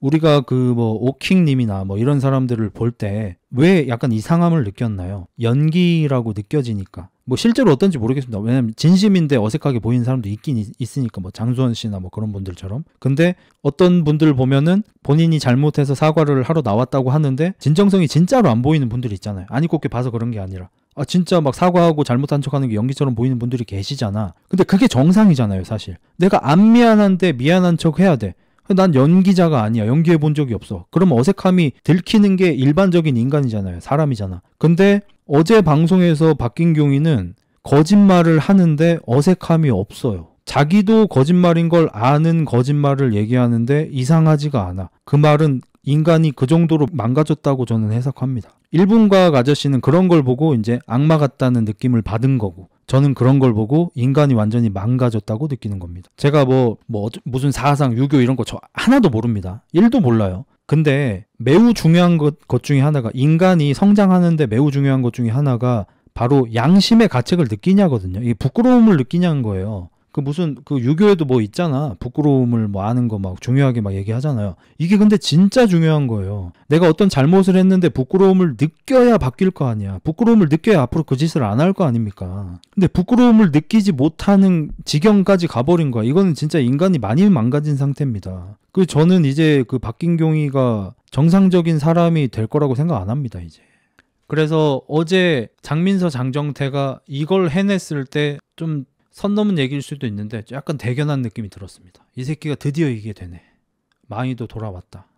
우리가 그 뭐 오킹님이나 뭐 이런 사람들을 볼 때 왜 약간 이상함을 느꼈나요? 연기라고 느껴지니까. 뭐 실제로 어떤지 모르겠습니다. 왜냐면 진심인데 어색하게 보이는 사람도 있긴 있으니까 뭐 장수원 씨나 뭐 그런 분들처럼. 근데 어떤 분들 보면은 본인이 잘못해서 사과를 하러 나왔다고 하는데 진정성이 진짜로 안 보이는 분들 이 있잖아요. 아니 곱게 봐서 그런 게 아니라 아 진짜 막 사과하고 잘못한 척하는 게 연기처럼 보이는 분들이 계시잖아. 근데 그게 정상이잖아요, 사실. 내가 안 미안한데 미안한 척 해야 돼. 난 연기자가 아니야. 연기해 본 적이 없어. 그럼 어색함이 들키는 게 일반적인 인간이잖아요. 사람이잖아. 근데 어제 방송에서 바뀐 경위는 거짓말을 하는데 어색함이 없어요. 자기도 거짓말인 걸 아는 거짓말을 얘기하는데 이상하지가 않아. 그 말은 인간이 그 정도로 망가졌다고 저는 해석합니다. 일본 과학 아저씨는 그런 걸 보고 이제 악마 같다는 느낌을 받은 거고 저는 그런 걸 보고 인간이 완전히 망가졌다고 느끼는 겁니다. 제가 뭐, 뭐 무슨 사상, 유교 이런 거 저 하나도 모릅니다. 1도 몰라요. 근데 매우 중요한 것, 것 중에 하나가 인간이 성장하는데 매우 중요한 것 중에 하나가 바로 양심의 가책을 느끼냐거든요. 이 부끄러움을 느끼냐는 거예요. 그 무슨 그 유교에도 뭐 있잖아. 부끄러움을 뭐 아는 거 막 중요하게 막 얘기하잖아요. 이게 근데 진짜 중요한 거예요. 내가 어떤 잘못을 했는데 부끄러움을 느껴야 바뀔 거 아니야. 부끄러움을 느껴야 앞으로 그 짓을 안 할 거 아닙니까? 근데 부끄러움을 느끼지 못하는 지경까지 가버린 거야. 이거는 진짜 인간이 많이 망가진 상태입니다. 그 저는 이제 그 박긴경이가 정상적인 사람이 될 거라고 생각 안 합니다, 이제. 그래서 어제 장민서 장정태가 이걸 해냈을 때좀 선 넘은 얘기일 수도 있는데 약간 대견한 느낌이 들었습니다. 이 새끼가 드디어 이게 되네. 망이도 돌아왔다.